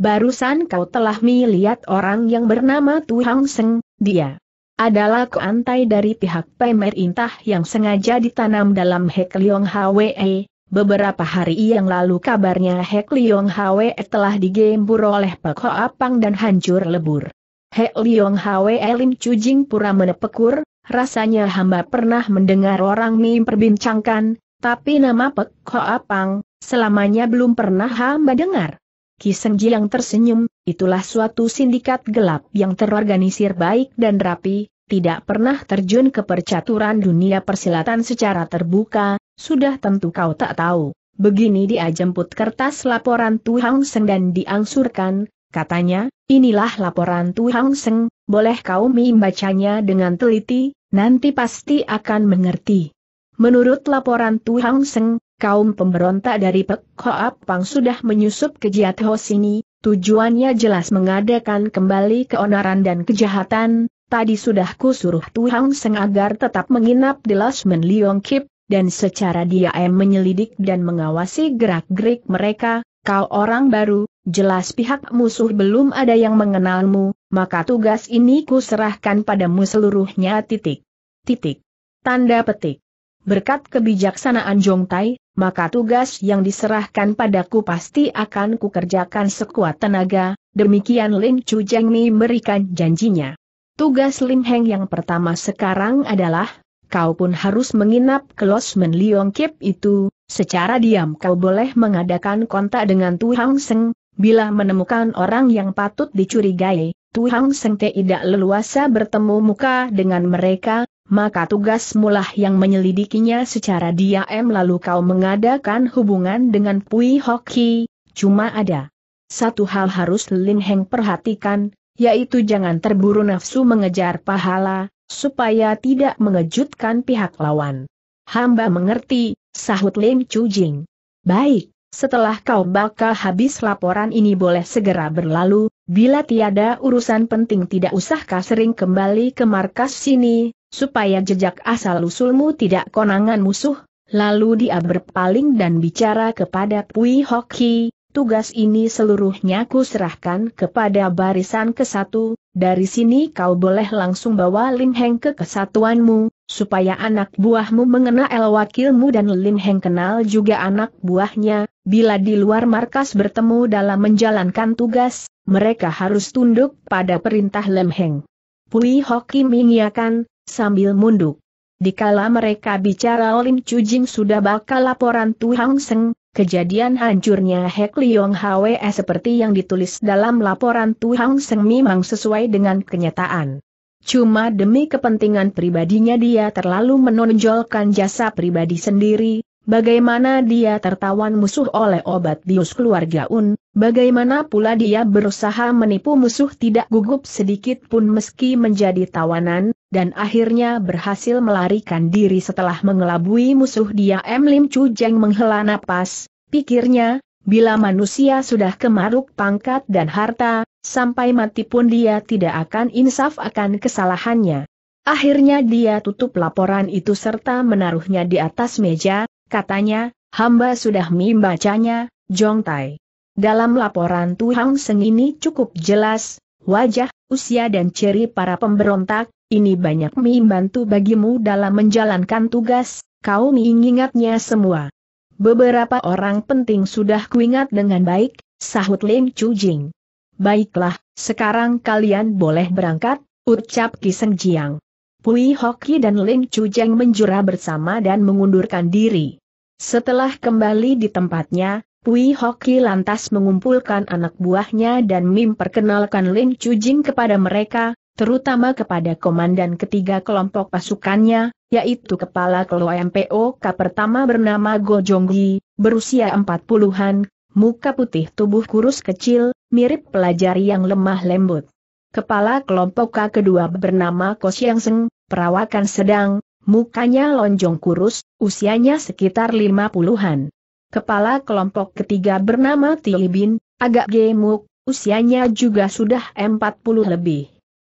barusan kau telah melihat orang yang bernama Tu Hang Seng, dia adalah keantai dari pihak pemerintah yang sengaja ditanam dalam Hek Leong Hwe. Beberapa hari yang lalu kabarnya Hek Leong Hwe telah digembur oleh Pek Hoa Pang dan hancur lebur. Hek Leong Hwe Lim Cujing pura menepekur, rasanya hamba pernah mendengar orang memperbincangkan, tapi nama Pek Hoa Pang, selamanya belum pernah hamba dengar. Kisengji yang tersenyum, itulah suatu sindikat gelap yang terorganisir baik dan rapi, tidak pernah terjun ke percaturan dunia persilatan secara terbuka, sudah tentu kau tak tahu. Begini dia jemput kertas laporan Tu Hang Seng dan diangsurkan, katanya, inilah laporan Tu Hang Seng, boleh kau membacanya dengan teliti, nanti pasti akan mengerti. Menurut laporan Tu Hang Seng, kaum pemberontak dari Pek Hoa Pang sudah menyusup ke Jiat Ho sini, tujuannya jelas mengadakan kembali keonaran dan kejahatan, tadi sudah kusuruh Tuhang Seng agar tetap menginap di Lasmen Liong Kip, dan secara diam menyelidik dan mengawasi gerak-gerik mereka, kau orang baru, jelas pihak musuh belum ada yang mengenalmu, maka tugas ini ku serahkan padamu seluruhnya titik. Titik. Tanda petik. Berkat kebijaksanaan Jong Tai, maka tugas yang diserahkan padaku pasti akan kukerjakan sekuat tenaga, demikian Lin Chu Jeng memberikan janjinya. Tugas Lim Heng yang pertama sekarang adalah, kau pun harus menginap ke Losmen Liong Kip itu, secara diam kau boleh mengadakan kontak dengan Tu Seng, bila menemukan orang yang patut dicurigai, Tuhang Seng tidak leluasa bertemu muka dengan mereka, maka tugas mulah yang menyelidikinya secara diam lalu kau mengadakan hubungan dengan Pui Hoki, cuma ada. Satu hal harus Lin Heng perhatikan, yaitu jangan terburu nafsu mengejar pahala, supaya tidak mengejutkan pihak lawan. Hamba mengerti, sahut Lim Chu Jing. Baik, setelah kau bakal habis laporan ini boleh segera berlalu, bila tiada urusan penting tidak usahkah sering kembali ke markas sini, supaya jejak asal-usulmu tidak konangan musuh, lalu dia berpaling dan bicara kepada Pui Hoki, Tugas ini seluruhnya kuserahkan kepada barisan kesatu, dari sini kau boleh langsung bawa Lim Heng ke kesatuanmu, supaya anak buahmu mengenal wakilmu dan Lim Heng kenal juga anak buahnya, bila di luar markas bertemu dalam menjalankan tugas, mereka harus tunduk pada perintah Lim Heng. Pui Hoki mengiakan, ya sambil munduk. Dikala mereka bicara Chu Chujing sudah bakal laporan Tu Hang Seng, Kejadian hancurnya Hek Leong Hwe seperti yang ditulis dalam laporan Tu Tuhang Seng memang sesuai dengan kenyataan. Cuma demi kepentingan pribadinya dia terlalu menonjolkan jasa pribadi sendiri, Bagaimana dia tertawan musuh oleh obat bius keluarga Un, bagaimana pula dia berusaha menipu musuh tidak gugup sedikit pun meski menjadi tawanan, dan akhirnya berhasil melarikan diri setelah mengelabui musuh dia M. Lim Chu Jeng menghela napas, pikirnya, bila manusia sudah kemaruk pangkat dan harta, sampai mati pun dia tidak akan insaf akan kesalahannya. Akhirnya dia tutup laporan itu serta menaruhnya di atas meja, Katanya, hamba sudah membacanya, Jong Tai. Dalam laporan Tuhang Seng ini cukup jelas, wajah, usia dan ciri para pemberontak, ini banyak membantu bagimu dalam menjalankan tugas, kau mengingatnya semua. Beberapa orang penting sudah kuingat dengan baik, sahut Lim Chu Jing. Baiklah, sekarang kalian boleh berangkat, ucap Kiseng Jiang. Pui Hoki dan Ling Chu Jeng menjura bersama dan mengundurkan diri. Setelah kembali di tempatnya, Pui Hoki lantas mengumpulkan anak buahnya dan memperkenalkan Ling Chu Jing kepada mereka, terutama kepada komandan ketiga kelompok pasukannya, yaitu Kepala keluarga MPOK pertama bernama Go Jonggi, berusia 40-an, muka putih tubuh kurus kecil, mirip pelajar yang lemah lembut. Kepala kelompok K kedua bernama Ko Seng, perawakan sedang, mukanya lonjong kurus, usianya sekitar lima puluhan. Kepala kelompok ketiga bernama Tilibin, agak gemuk, usianya juga sudah empat puluh lebih.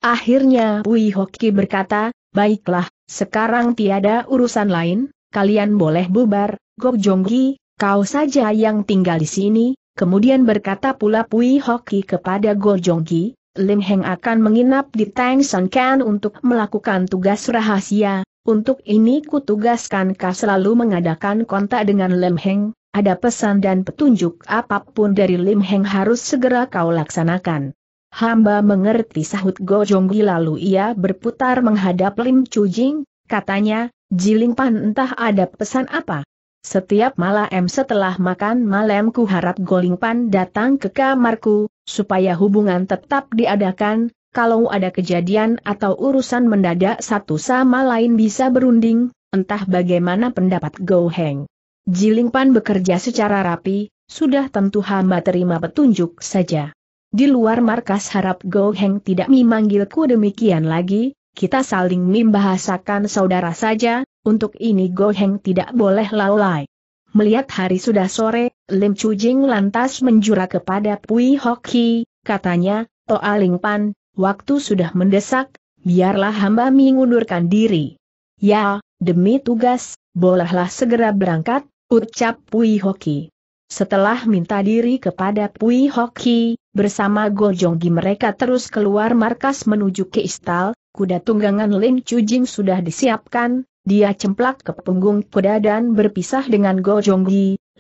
Akhirnya Pui Hoki berkata, baiklah, sekarang tiada urusan lain, kalian boleh bubar, Gok Jonggi, kau saja yang tinggal di sini, kemudian berkata pula Pui Hoki kepada Gok Jonggi, Lim Heng akan menginap di Tang San Ken untuk melakukan tugas rahasia, untuk ini kutugaskan kau selalu mengadakan kontak dengan Lim Heng, ada pesan dan petunjuk apapun dari Lim Heng harus segera kau laksanakan. Hamba mengerti sahut Go Gojonggi lalu ia berputar menghadap Lim Jing, katanya, Jiling Pan entah ada pesan apa. Setiap malam setelah makan malam ku harap Golingpan datang ke kamarku, supaya hubungan tetap diadakan, kalau ada kejadian atau urusan mendadak satu sama lain bisa berunding, entah bagaimana pendapat Goheng. Jilingpan bekerja secara rapi, sudah tentu hamba terima petunjuk saja. Di luar markas harap Goheng tidak memanggilku demikian lagi, kita saling membahasakan saudara saja, untuk ini Goheng tidak boleh lalai. Melihat hari sudah sore, Lim Chujing lantas menjura kepada Pui Hoki, katanya, Toa Ling Pan, waktu sudah mendesak, biarlah hamba mengundurkan diri. Ya, demi tugas, bolehlah segera berangkat, ucap Pui Hoki. Setelah minta diri kepada Pui Hoki, bersama Go Gi mereka terus keluar markas menuju ke Istal, kuda tunggangan Lim Chujing sudah disiapkan, dia cemplak ke punggung kuda dan berpisah dengan Go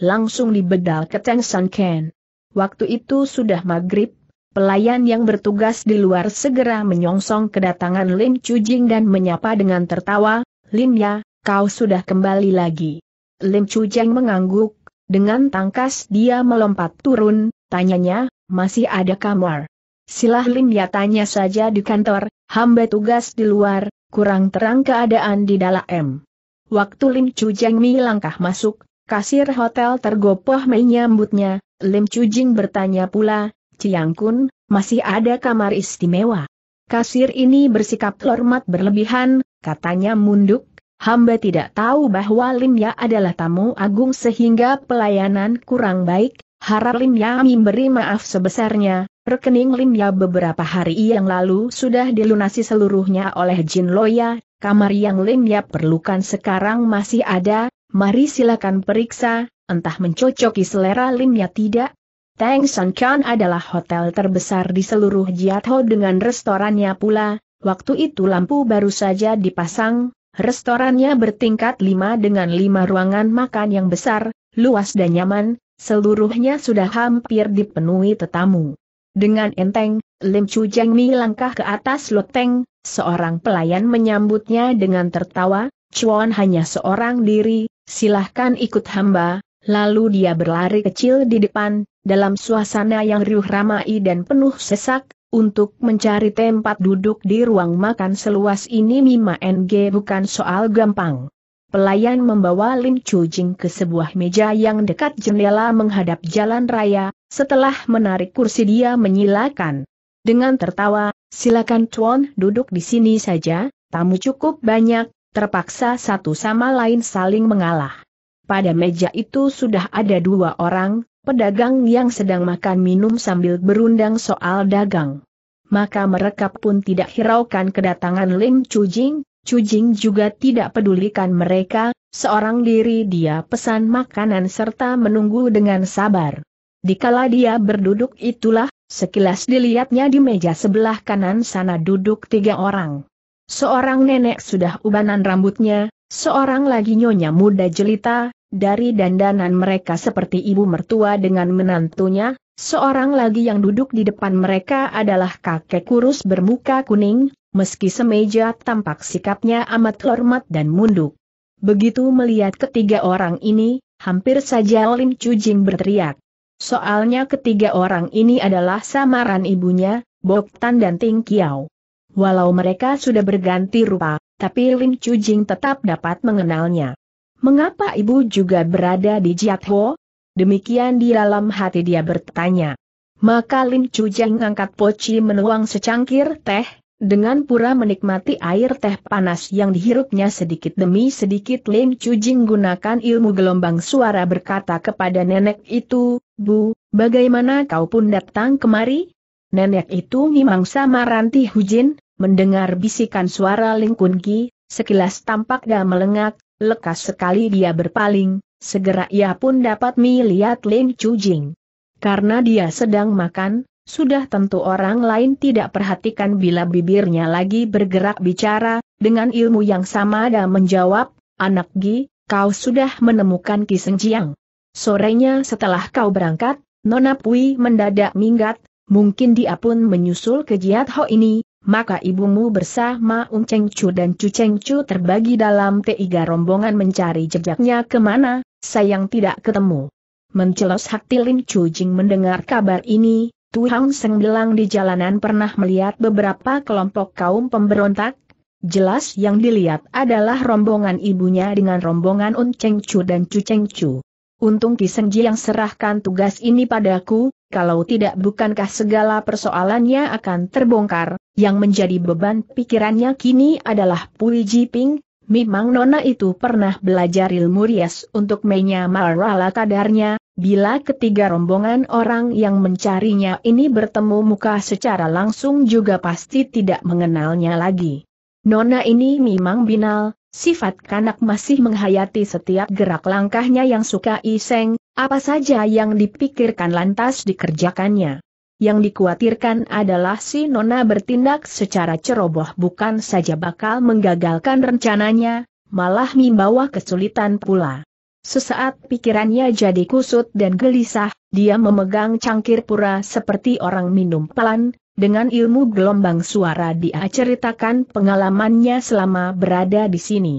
langsung dibedal ke Teng San Ken. Waktu itu sudah maghrib, pelayan yang bertugas di luar segera menyongsong kedatangan Lin Chujing dan menyapa dengan tertawa, Lin ya, kau sudah kembali lagi. Lim Chujing mengangguk, dengan tangkas dia melompat turun, tanyanya, masih ada kamar. Silah Lim ya tanya saja di kantor, hamba tugas di luar, kurang terang keadaan di dalam. Waktu Lim Chu Jeng Mi langkah masuk, kasir hotel tergopoh menyambutnya, Lim Chu Jing bertanya pula, Ciang Kun, masih ada kamar istimewa. Kasir ini bersikap hormat berlebihan, katanya munduk, hamba tidak tahu bahwa Lim Ya adalah tamu agung sehingga pelayanan kurang baik, harap Lim Ya memberi maaf sebesarnya, Rekening Ya beberapa hari yang lalu sudah dilunasi seluruhnya oleh Jin Loya, kamar yang Ya perlukan sekarang masih ada, mari silakan periksa, entah mencocoki selera Ya tidak, Tang San Chan adalah hotel terbesar di seluruh Jiatho dengan restorannya pula, waktu itu lampu baru saja dipasang, restorannya bertingkat lima dengan lima ruangan makan yang besar, luas dan nyaman, seluruhnya sudah hampir dipenuhi tetamu. Dengan enteng, Lim Chu Jeng Mi langkah ke atas loteng, seorang pelayan menyambutnya dengan tertawa, Chuan hanya seorang diri, silahkan ikut hamba, lalu dia berlari kecil di depan, dalam suasana yang riuh ramai dan penuh sesak, untuk mencari tempat duduk di ruang makan seluas ini Mima NG bukan soal gampang. Pelayan membawa Lim Chu Jing ke sebuah meja yang dekat jendela menghadap jalan raya, setelah menarik kursi dia menyilakan. Dengan tertawa, silakan Tuan duduk di sini saja, tamu cukup banyak, terpaksa satu sama lain saling mengalah. Pada meja itu sudah ada dua orang, pedagang yang sedang makan minum sambil berundang soal dagang. Maka mereka pun tidak hiraukan kedatangan Lim Chujing, Chujing juga tidak pedulikan mereka, seorang diri dia pesan makanan serta menunggu dengan sabar. Dikala dia berduduk itulah, sekilas dilihatnya di meja sebelah kanan sana duduk tiga orang. Seorang nenek sudah ubanan rambutnya, seorang lagi nyonya muda jelita, dari dandanan mereka seperti ibu mertua dengan menantunya, seorang lagi yang duduk di depan mereka adalah kakek kurus bermuka kuning, meski semeja tampak sikapnya amat hormat dan munduk. Begitu melihat ketiga orang ini, hampir saja Lim Jing berteriak. Soalnya ketiga orang ini adalah samaran ibunya, Bok Tan dan Ting Kiao. Walau mereka sudah berganti rupa, tapi Lin Jing tetap dapat mengenalnya. Mengapa ibu juga berada di Jiat Ho? Demikian di dalam hati dia bertanya. Maka Lin Chujing angkat poci menuang secangkir teh, dengan pura menikmati air teh panas yang dihirupnya sedikit demi sedikit Lim Jing gunakan ilmu gelombang suara berkata kepada nenek itu, Bu, bagaimana kau pun datang kemari? Nenek itu memang sama Ranti Hujin, mendengar bisikan suara Ling Kun Ki, sekilas tampak gak melengak, lekas sekali dia berpaling, segera ia pun dapat melihat Lim Jing, Karena dia sedang makan, sudah tentu orang lain tidak perhatikan bila bibirnya lagi bergerak bicara, dengan ilmu yang sama dan menjawab, anak Gi, kau sudah menemukan Kiseng Jiang. Sorenya setelah kau berangkat, Nona Pui mendadak minggat, mungkin dia pun menyusul ke Jiat Ho ini, maka ibumu bersama Ung Cheng Chu dan Chu Cheng Chu terbagi dalam tiga rombongan mencari jejaknya kemana, sayang tidak ketemu. Mencelos hati Lin Chu Jing mendengar kabar ini, Tuhang bilang di jalanan pernah melihat beberapa kelompok kaum pemberontak, jelas yang dilihat adalah rombongan ibunya dengan rombongan Un Cheng Chu dan Chu Cheng Chu. Untung Kisengji yang serahkan tugas ini padaku, kalau tidak bukankah segala persoalannya akan terbongkar, yang menjadi beban pikirannya kini adalah Pui Ping. memang Nona itu pernah belajar ilmu rias untuk menyamar ala kadarnya, Bila ketiga rombongan orang yang mencarinya ini bertemu muka secara langsung juga pasti tidak mengenalnya lagi. Nona ini memang binal, sifat kanak masih menghayati setiap gerak langkahnya yang suka iseng, apa saja yang dipikirkan lantas dikerjakannya. Yang dikhawatirkan adalah si Nona bertindak secara ceroboh bukan saja bakal menggagalkan rencananya, malah membawa kesulitan pula. Sesaat pikirannya jadi kusut dan gelisah, dia memegang cangkir pura seperti orang minum pelan, dengan ilmu gelombang suara dia ceritakan pengalamannya selama berada di sini.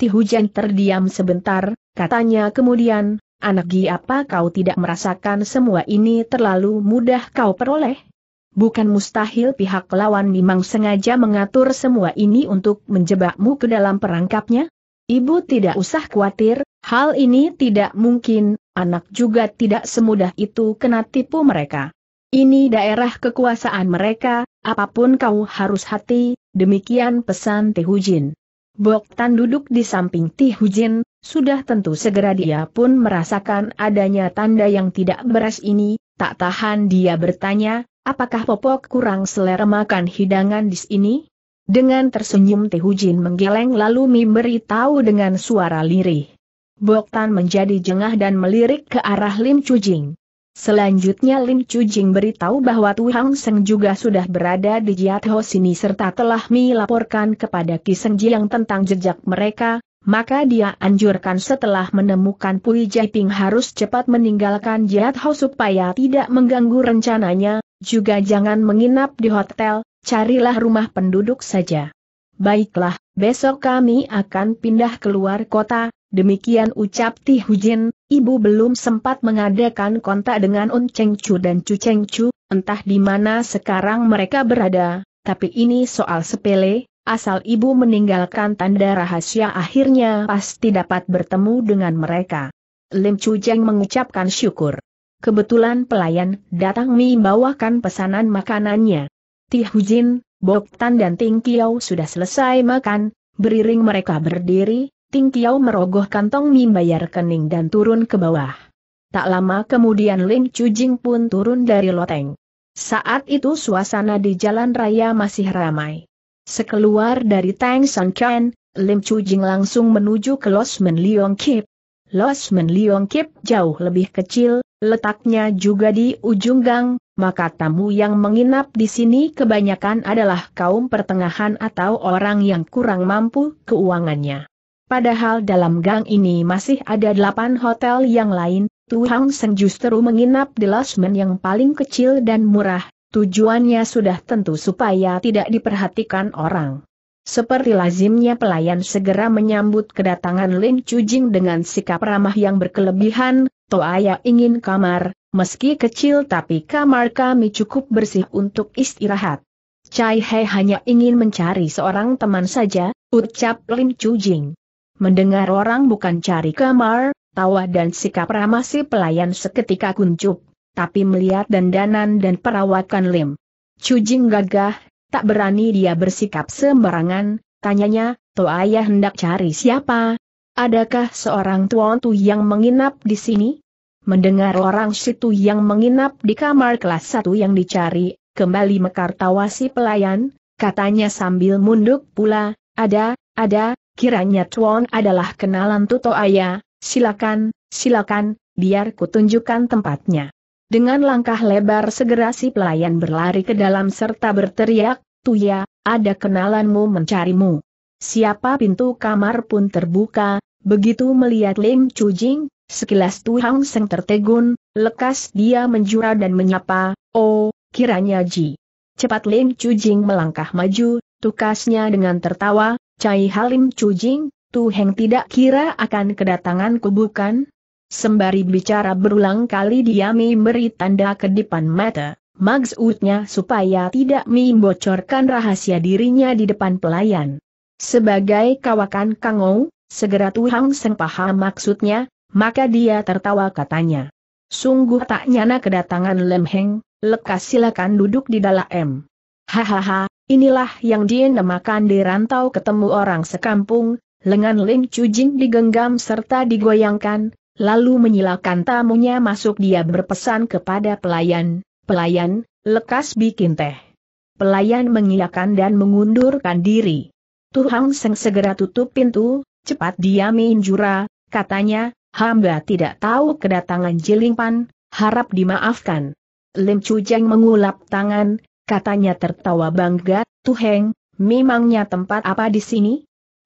Ti hujan terdiam sebentar, katanya kemudian, anak Gi apa kau tidak merasakan semua ini terlalu mudah kau peroleh? Bukan mustahil pihak lawan memang sengaja mengatur semua ini untuk menjebakmu ke dalam perangkapnya? Ibu tidak usah khawatir, hal ini tidak mungkin, anak juga tidak semudah itu kena tipu mereka. Ini daerah kekuasaan mereka, apapun kau harus hati, demikian pesan Tihujin. Boktan duduk di samping Tihujin, sudah tentu segera dia pun merasakan adanya tanda yang tidak beres ini, tak tahan dia bertanya, apakah Popok kurang selera makan hidangan di sini? Dengan tersenyum Tehujin menggeleng lalu memberi tahu dengan suara lirih. Boktan menjadi jengah dan melirik ke arah Lim Chu Jing. Selanjutnya Lim Chu Jing beritahu bahwa Tuhang Seng juga sudah berada di Jiatho sini serta telah melaporkan kepada Kiseng Jiang tentang jejak mereka, maka dia anjurkan setelah menemukan Pui Jiping harus cepat meninggalkan Jiatho supaya tidak mengganggu rencananya, juga jangan menginap di hotel, carilah rumah penduduk saja. Baiklah, besok kami akan pindah keluar kota, demikian ucap Ti Hujin, ibu belum sempat mengadakan kontak dengan Un Cheng Chu dan Chu Cheng Chu, entah di mana sekarang mereka berada, tapi ini soal sepele, asal ibu meninggalkan tanda rahasia akhirnya pasti dapat bertemu dengan mereka. Lim Chu Cheng mengucapkan syukur. Kebetulan pelayan datang membawakan pesanan makanannya. Ti Jin, Bok Tan dan Ting Kiao sudah selesai makan, beriring mereka berdiri, Ting Kiao merogoh kantong mim bayar kening dan turun ke bawah. Tak lama kemudian Ling Chujing pun turun dari loteng. Saat itu suasana di jalan raya masih ramai. Sekeluar dari Tang San Kian, Lim Chujing langsung menuju ke Losmen Liong Kip. Losmen Liong Kip jauh lebih kecil, Letaknya juga di ujung gang, maka tamu yang menginap di sini kebanyakan adalah kaum pertengahan atau orang yang kurang mampu keuangannya. Padahal dalam gang ini masih ada delapan hotel yang lain, Tuhang Seng justru menginap di lasmen yang paling kecil dan murah, tujuannya sudah tentu supaya tidak diperhatikan orang. Seperti lazimnya pelayan segera menyambut kedatangan Lin Chujing dengan sikap ramah yang berkelebihan, Toaya ingin kamar, meski kecil tapi kamar kami cukup bersih untuk istirahat. Chai He hanya ingin mencari seorang teman saja, ucap Lim Chu Jing. Mendengar orang bukan cari kamar, tawa dan sikap ramah si pelayan seketika kuncup, tapi melihat dandanan dan perawakan Lim. Chu Jing gagah, tak berani dia bersikap sembarangan, tanyanya, Toa ayah hendak cari siapa, Adakah seorang tuan tu yang menginap di sini? Mendengar orang situ yang menginap di kamar kelas satu yang dicari, kembali mekar tawa pelayan, katanya sambil munduk pula, ada, ada, kiranya tuan adalah kenalan Tuto Ayah, silakan, silakan, biar kutunjukkan tempatnya. Dengan langkah lebar segera si pelayan berlari ke dalam serta berteriak, Tuya, ada kenalanmu mencarimu. Siapa pintu kamar pun terbuka, Begitu melihat Lim Chu Jing, sekilas Tu Hang Seng tertegun, lekas dia menjura dan menyapa, oh, kiranya Ji. Cepat Lim Chu Jing melangkah maju, tukasnya dengan tertawa, Cai Halim Chu Jing, Tu Heng tidak kira akan kedatanganku bukan? Sembari bicara berulang kali dia memberi tanda ke depan mata, maksudnya supaya tidak membocorkan rahasia dirinya di depan pelayan. Sebagai kawakan Kangou, Segera Tuhang Seng paham maksudnya, maka dia tertawa katanya. Sungguh tak nyana kedatangan Lem Heng, lekas silakan duduk di dalam Hahaha, inilah yang dia namakan di rantau ketemu orang sekampung, lengan Lim cujing digenggam serta digoyangkan, lalu menyilakan tamunya masuk dia berpesan kepada pelayan, pelayan, lekas bikin teh. Pelayan mengiyakan dan mengundurkan diri. Tuhang Seng segera tutup pintu, Cepat dia minjura, katanya, hamba tidak tahu kedatangan Jilingpan, harap dimaafkan. Lim Chujeng mengulap tangan, katanya tertawa bangga, Tuheng, memangnya tempat apa di sini?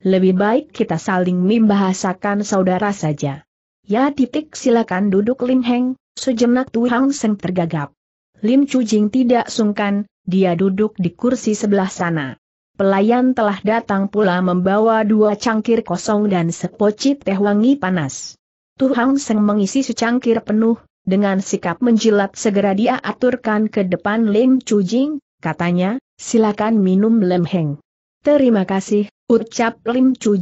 Lebih baik kita saling membahasakan saudara saja. Ya titik silakan duduk Lim Heng, sejenak Tuhang Seng tergagap. Lim cujing tidak sungkan, dia duduk di kursi sebelah sana pelayan telah datang pula membawa dua cangkir kosong dan sepoci teh wangi panas. Tuhang Seng mengisi secangkir penuh, dengan sikap menjilat segera dia aturkan ke depan Lim Chu katanya, silakan minum Heng. Terima kasih, ucap Lim Chu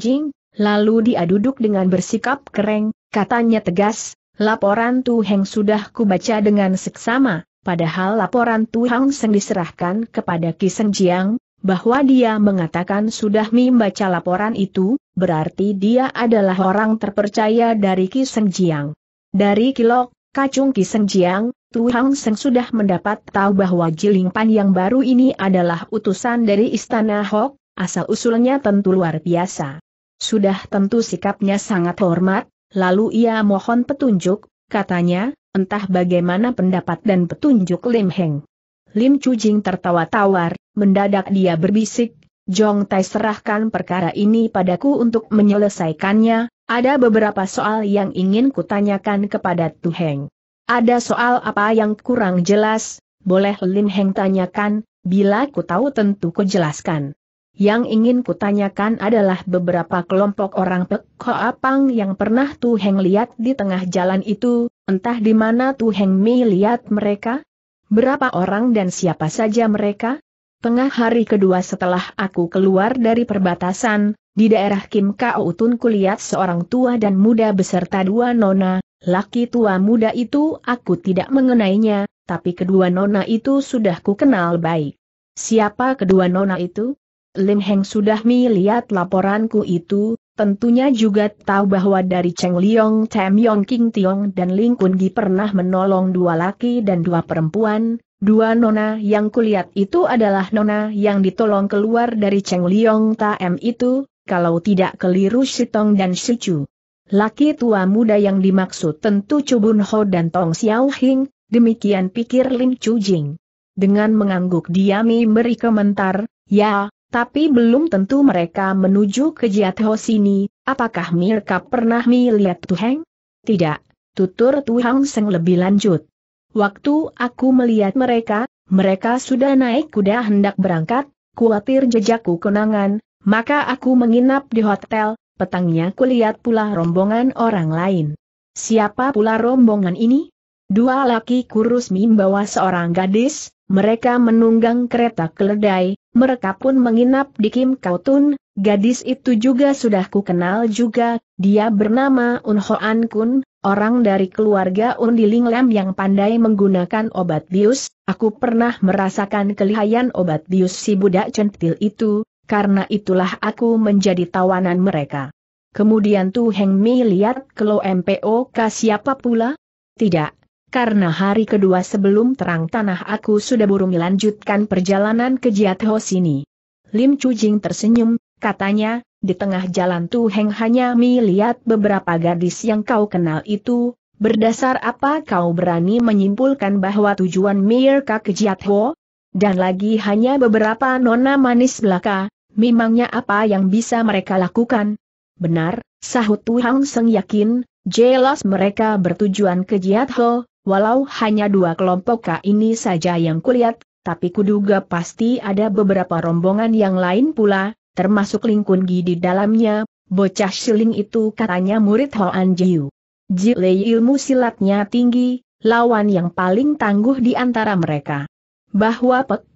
lalu dia duduk dengan bersikap kereng, katanya tegas, laporan Tu Heng sudah kubaca dengan seksama, Padahal laporan Tu Hang Seng diserahkan kepada Ki Seng Jiang, bahwa dia mengatakan sudah membaca laporan itu, berarti dia adalah orang terpercaya dari Ki Senjiang. Dari Kilok, Kacung Ki Senjiang, Tu Tuhang Seng sudah mendapat tahu bahwa Jiling Pan yang baru ini adalah utusan dari Istana Hok, asal-usulnya tentu luar biasa. Sudah tentu sikapnya sangat hormat, lalu ia mohon petunjuk, katanya, entah bagaimana pendapat dan petunjuk Lim Heng. Lim Chu Jing tertawa tawar, mendadak dia berbisik, Jong Tai serahkan perkara ini padaku untuk menyelesaikannya, ada beberapa soal yang ingin kutanyakan kepada Tu Heng. Ada soal apa yang kurang jelas, boleh Lim Heng tanyakan, bila ku tahu tentu ku jelaskan. Yang ingin kutanyakan adalah beberapa kelompok orang Pekhoapang yang pernah Tu Heng lihat di tengah jalan itu, entah di mana Tu Heng Mi lihat mereka, Berapa orang dan siapa saja mereka? Tengah hari kedua setelah aku keluar dari perbatasan, di daerah Kim Utun kulihat seorang tua dan muda beserta dua nona, laki tua muda itu aku tidak mengenainya, tapi kedua nona itu sudah kukenal baik. Siapa kedua nona itu? Lim Heng sudah melihat laporanku itu, tentunya juga tahu bahwa dari Cheng Liong, Tam Yong King Tiong dan Ling Kun Gi pernah menolong dua laki dan dua perempuan, dua nona yang kulihat itu adalah nona yang ditolong keluar dari Cheng Liong Tam itu, kalau tidak keliru Sitong dan Si Chu. Laki tua muda yang dimaksud tentu Cubun Ho dan Tong Xiao Hing, demikian pikir Lim Chu Jing. Dengan mengangguk diami beri komentar, ya, tapi belum tentu mereka menuju ke Jiatho sini, apakah mereka pernah melihat Tuheng? Tidak, tutur Tuhang Seng lebih lanjut. Waktu aku melihat mereka, mereka sudah naik kuda hendak berangkat, kuatir jejakku kenangan, maka aku menginap di hotel, petangnya kulihat pula rombongan orang lain. Siapa pula rombongan ini? Dua laki kurus membawa seorang gadis, mereka menunggang kereta keledai, mereka pun menginap di Kim Kautun, gadis itu juga sudah kukenal juga, dia bernama Un Hoan Kun, orang dari keluarga Un Diling Lam yang pandai menggunakan obat bius, aku pernah merasakan kelihayan obat bius si budak centil itu, karena itulah aku menjadi tawanan mereka. Kemudian Tu Heng Mi lihat kalau MPOK siapa pula? Tidak, karena hari kedua sebelum terang tanah aku sudah buru melanjutkan perjalanan ke Jiatho sini. Lim Chujing tersenyum, katanya, di tengah jalan Tu Heng hanya melihat beberapa gadis yang kau kenal itu, berdasar apa kau berani menyimpulkan bahwa tujuan Mirka ke Jiatho? Dan lagi hanya beberapa nona manis belaka, memangnya apa yang bisa mereka lakukan? Benar, sahut Tu Hang Seng yakin, jelas mereka bertujuan ke Jiatho, Walau hanya dua kelompok K ini saja yang kulihat, tapi kuduga pasti ada beberapa rombongan yang lain pula, termasuk Lingkun Gi di dalamnya, bocah siling itu katanya murid Hoan Jiu. Jilei ilmu silatnya tinggi, lawan yang paling tangguh di antara mereka. Bahwa Pek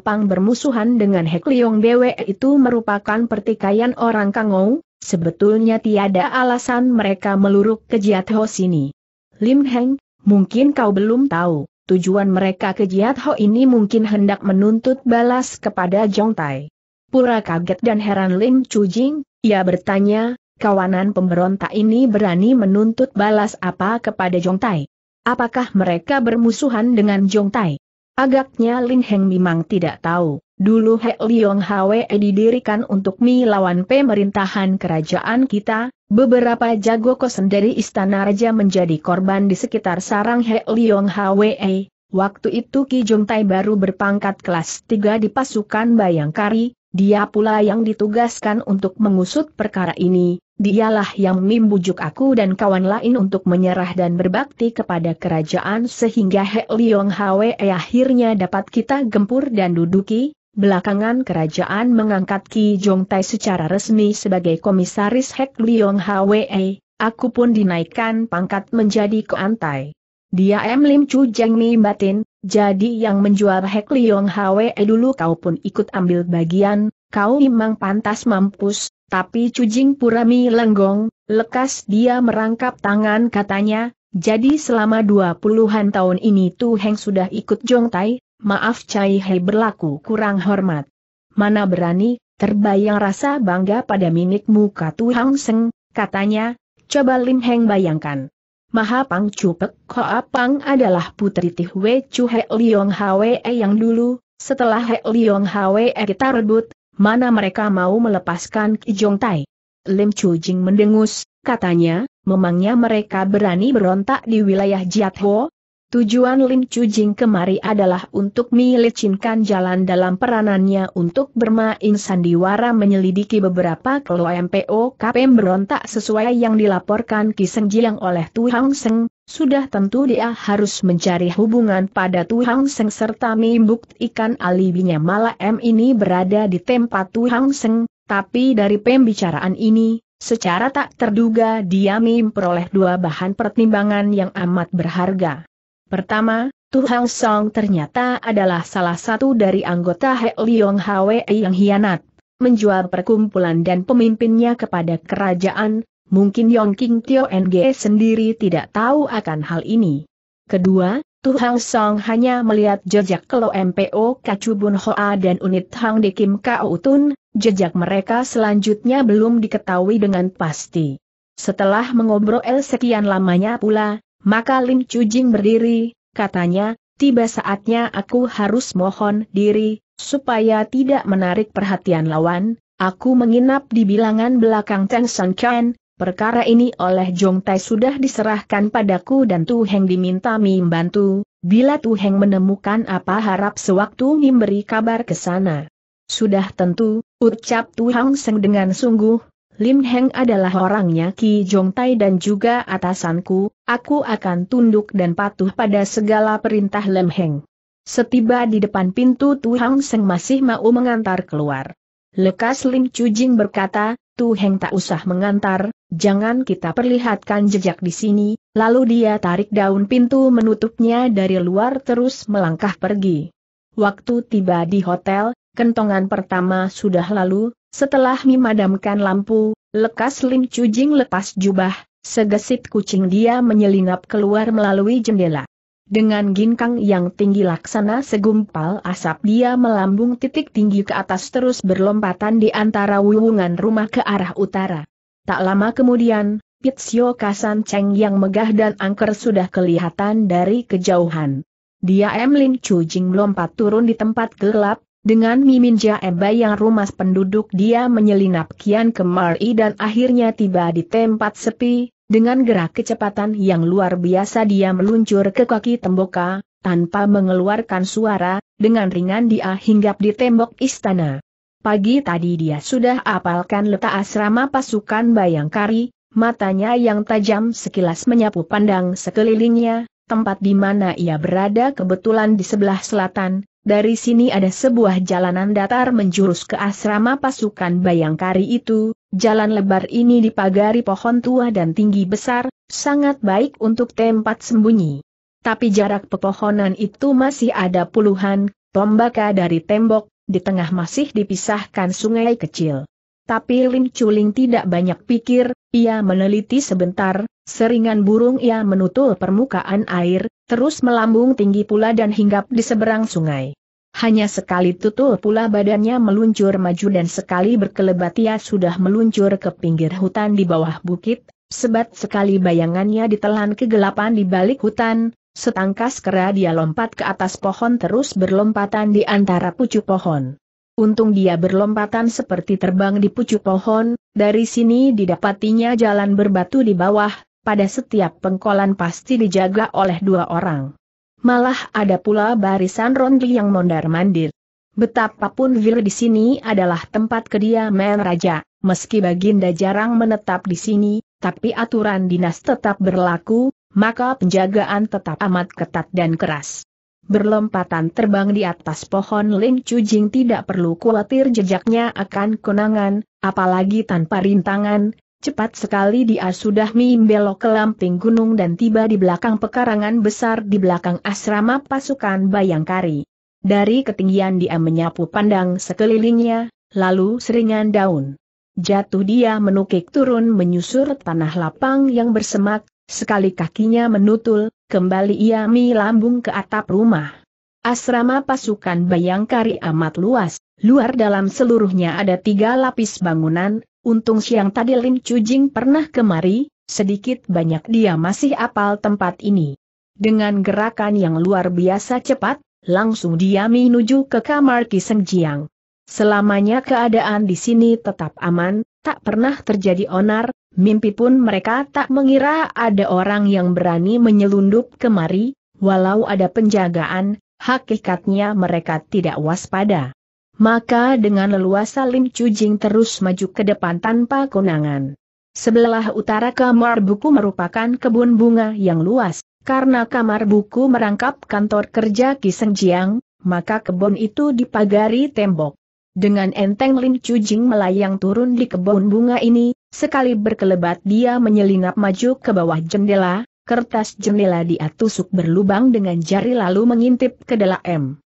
Pang bermusuhan dengan Hek Leong Bwe itu merupakan pertikaian orang Kangou, sebetulnya tiada alasan mereka meluruk ke Jiat Ho sini. Lim Heng, Mungkin kau belum tahu, tujuan mereka ke Jiat Ho ini mungkin hendak menuntut balas kepada Jong Tai. Pura kaget dan heran Lim Chu ia bertanya, kawanan pemberontak ini berani menuntut balas apa kepada Jong Tai? Apakah mereka bermusuhan dengan Jong Tai? Agaknya Lin Heng memang tidak tahu. Dulu He Liong Hwe didirikan untuk melawan pemerintahan kerajaan kita, beberapa jago kosen dari istana raja menjadi korban di sekitar sarang He Liong Hwe. Waktu itu Ki Jung Tai baru berpangkat kelas 3 di pasukan Bayangkari, dia pula yang ditugaskan untuk mengusut perkara ini, Dialah yang membujuk aku dan kawan lain untuk menyerah dan berbakti kepada kerajaan sehingga He Liong Hwe akhirnya dapat kita gempur dan duduki, Belakangan kerajaan mengangkat Ki Jong Tai secara resmi sebagai komisaris Hek Liong Hwe, aku pun dinaikkan pangkat menjadi keantai. Dia M. Lim Chu Jeng Mi Batin, jadi yang menjual Hek Liong Hwe dulu kau pun ikut ambil bagian, kau memang pantas mampus, tapi Chu pura Purami Lenggong, lekas dia merangkap tangan katanya, jadi selama dua puluhan tahun ini Tu Heng sudah ikut Jong Tai, maaf Cai Hei berlaku kurang hormat. Mana berani, terbayang rasa bangga pada minik muka Tu Hang Seng, katanya, coba Lim Heng bayangkan. Maha Pang Chu Pek Pang adalah putri Tih Wei Chu He Liong Hwe e yang dulu, setelah He Liong Hwe e kita rebut, mana mereka mau melepaskan Ki Jong Tai. Lim Chu Jing mendengus, katanya, memangnya mereka berani berontak di wilayah Jiat Ho, Tujuan Lim Jing kemari adalah untuk melicinkan jalan dalam peranannya untuk bermain sandiwara menyelidiki beberapa kelo MPO KPM berontak sesuai yang dilaporkan Kiseng Jiang oleh Tu Hang Seng, sudah tentu dia harus mencari hubungan pada Tu Hang Seng serta membuktikan alibinya malah M ini berada di tempat Tu Hang Seng, tapi dari pembicaraan ini, secara tak terduga dia memperoleh dua bahan pertimbangan yang amat berharga. Pertama, Tu Hang Song ternyata adalah salah satu dari anggota He Liong Hwe yang hianat. Menjual perkumpulan dan pemimpinnya kepada kerajaan, mungkin Yong King Tio NG sendiri tidak tahu akan hal ini. Kedua, Tu Hang Song hanya melihat jejak Kelo MPO Kacubun Hoa dan unit Hang Dekim Kao Tun, jejak mereka selanjutnya belum diketahui dengan pasti. Setelah mengobrol sekian lamanya pula, maka Lim Jing berdiri, katanya, tiba saatnya aku harus mohon diri, supaya tidak menarik perhatian lawan, aku menginap di bilangan belakang Teng San Chen, Perkara ini oleh Jong Tai sudah diserahkan padaku dan Tu Heng diminta membantu, bila Tu Heng menemukan apa harap sewaktu memberi kabar ke sana. Sudah tentu, ucap Tu Hang Seng dengan sungguh, Lim Heng adalah orangnya Ki Jong Tai dan juga atasanku, aku akan tunduk dan patuh pada segala perintah Lim Heng. Setiba di depan pintu Tu Hang Seng masih mau mengantar keluar. Lekas Lim Chu Jing berkata, Tu Heng tak usah mengantar, jangan kita perlihatkan jejak di sini, lalu dia tarik daun pintu menutupnya dari luar terus melangkah pergi. Waktu tiba di hotel, kentongan pertama sudah lalu, setelah memadamkan lampu, lekas Lim Cujing lepas jubah, segesit kucing dia menyelinap keluar melalui jendela. Dengan ginkang yang tinggi laksana segumpal asap dia melambung titik tinggi ke atas terus berlompatan di antara wuwungan rumah ke arah utara. Tak lama kemudian, Pitsio Kasan Cheng yang megah dan angker sudah kelihatan dari kejauhan. Dia Emlin Cujing melompat turun di tempat gelap, dengan Mimin jaeba yang rumas penduduk dia menyelinap kian kemari dan akhirnya tiba di tempat sepi, dengan gerak kecepatan yang luar biasa dia meluncur ke kaki temboka, tanpa mengeluarkan suara, dengan ringan dia hinggap di tembok istana. Pagi tadi dia sudah apalkan letak asrama pasukan Bayangkari, matanya yang tajam sekilas menyapu pandang sekelilingnya, tempat di mana ia berada kebetulan di sebelah selatan, dari sini ada sebuah jalanan datar menjurus ke asrama pasukan Bayangkari itu, jalan lebar ini dipagari pohon tua dan tinggi besar, sangat baik untuk tempat sembunyi. Tapi jarak pepohonan itu masih ada puluhan, tombaka dari tembok, di tengah masih dipisahkan sungai kecil. Tapi Lim Chuling tidak banyak pikir, ia meneliti sebentar, seringan burung ia menutul permukaan air, terus melambung tinggi pula dan hinggap di seberang sungai. Hanya sekali tutul pula badannya meluncur maju dan sekali berkelebat ia sudah meluncur ke pinggir hutan di bawah bukit, sebat sekali bayangannya ditelan kegelapan di balik hutan, setangkas kera dia lompat ke atas pohon terus berlompatan di antara pucuk pohon. Untung dia berlompatan seperti terbang di pucuk pohon, dari sini didapatinya jalan berbatu di bawah, pada setiap pengkolan pasti dijaga oleh dua orang. Malah ada pula barisan rondi yang mondar-mandir. Betapapun vil di sini adalah tempat kediaman raja, meski Baginda jarang menetap di sini, tapi aturan dinas tetap berlaku, maka penjagaan tetap amat ketat dan keras. Berlompatan terbang di atas pohon Ling Chujing tidak perlu khawatir jejaknya akan kenangan, apalagi tanpa rintangan, Cepat sekali dia sudah membelok ke lamping gunung dan tiba di belakang pekarangan besar di belakang asrama pasukan Bayangkari. Dari ketinggian dia menyapu pandang sekelilingnya, lalu seringan daun. Jatuh dia menukik turun menyusur tanah lapang yang bersemak, sekali kakinya menutul, kembali ia lambung ke atap rumah. Asrama pasukan Bayangkari amat luas, luar dalam seluruhnya ada tiga lapis bangunan, Untung siang tadi Lin Cujing pernah kemari, sedikit banyak dia masih apal tempat ini. Dengan gerakan yang luar biasa cepat, langsung dia menuju ke kamar Ki Jiang. Selamanya keadaan di sini tetap aman, tak pernah terjadi onar, mimpi pun mereka tak mengira ada orang yang berani menyelundup kemari, walau ada penjagaan, hakikatnya mereka tidak waspada. Maka dengan leluasa Lim Jing terus maju ke depan tanpa konangan. Sebelah utara kamar buku merupakan kebun bunga yang luas, karena kamar buku merangkap kantor kerja Ki Kiseng Jiang, maka kebun itu dipagari tembok. Dengan enteng Lim Jing melayang turun di kebun bunga ini, sekali berkelebat dia menyelinap maju ke bawah jendela, kertas jendela dia tusuk berlubang dengan jari lalu mengintip ke dalam.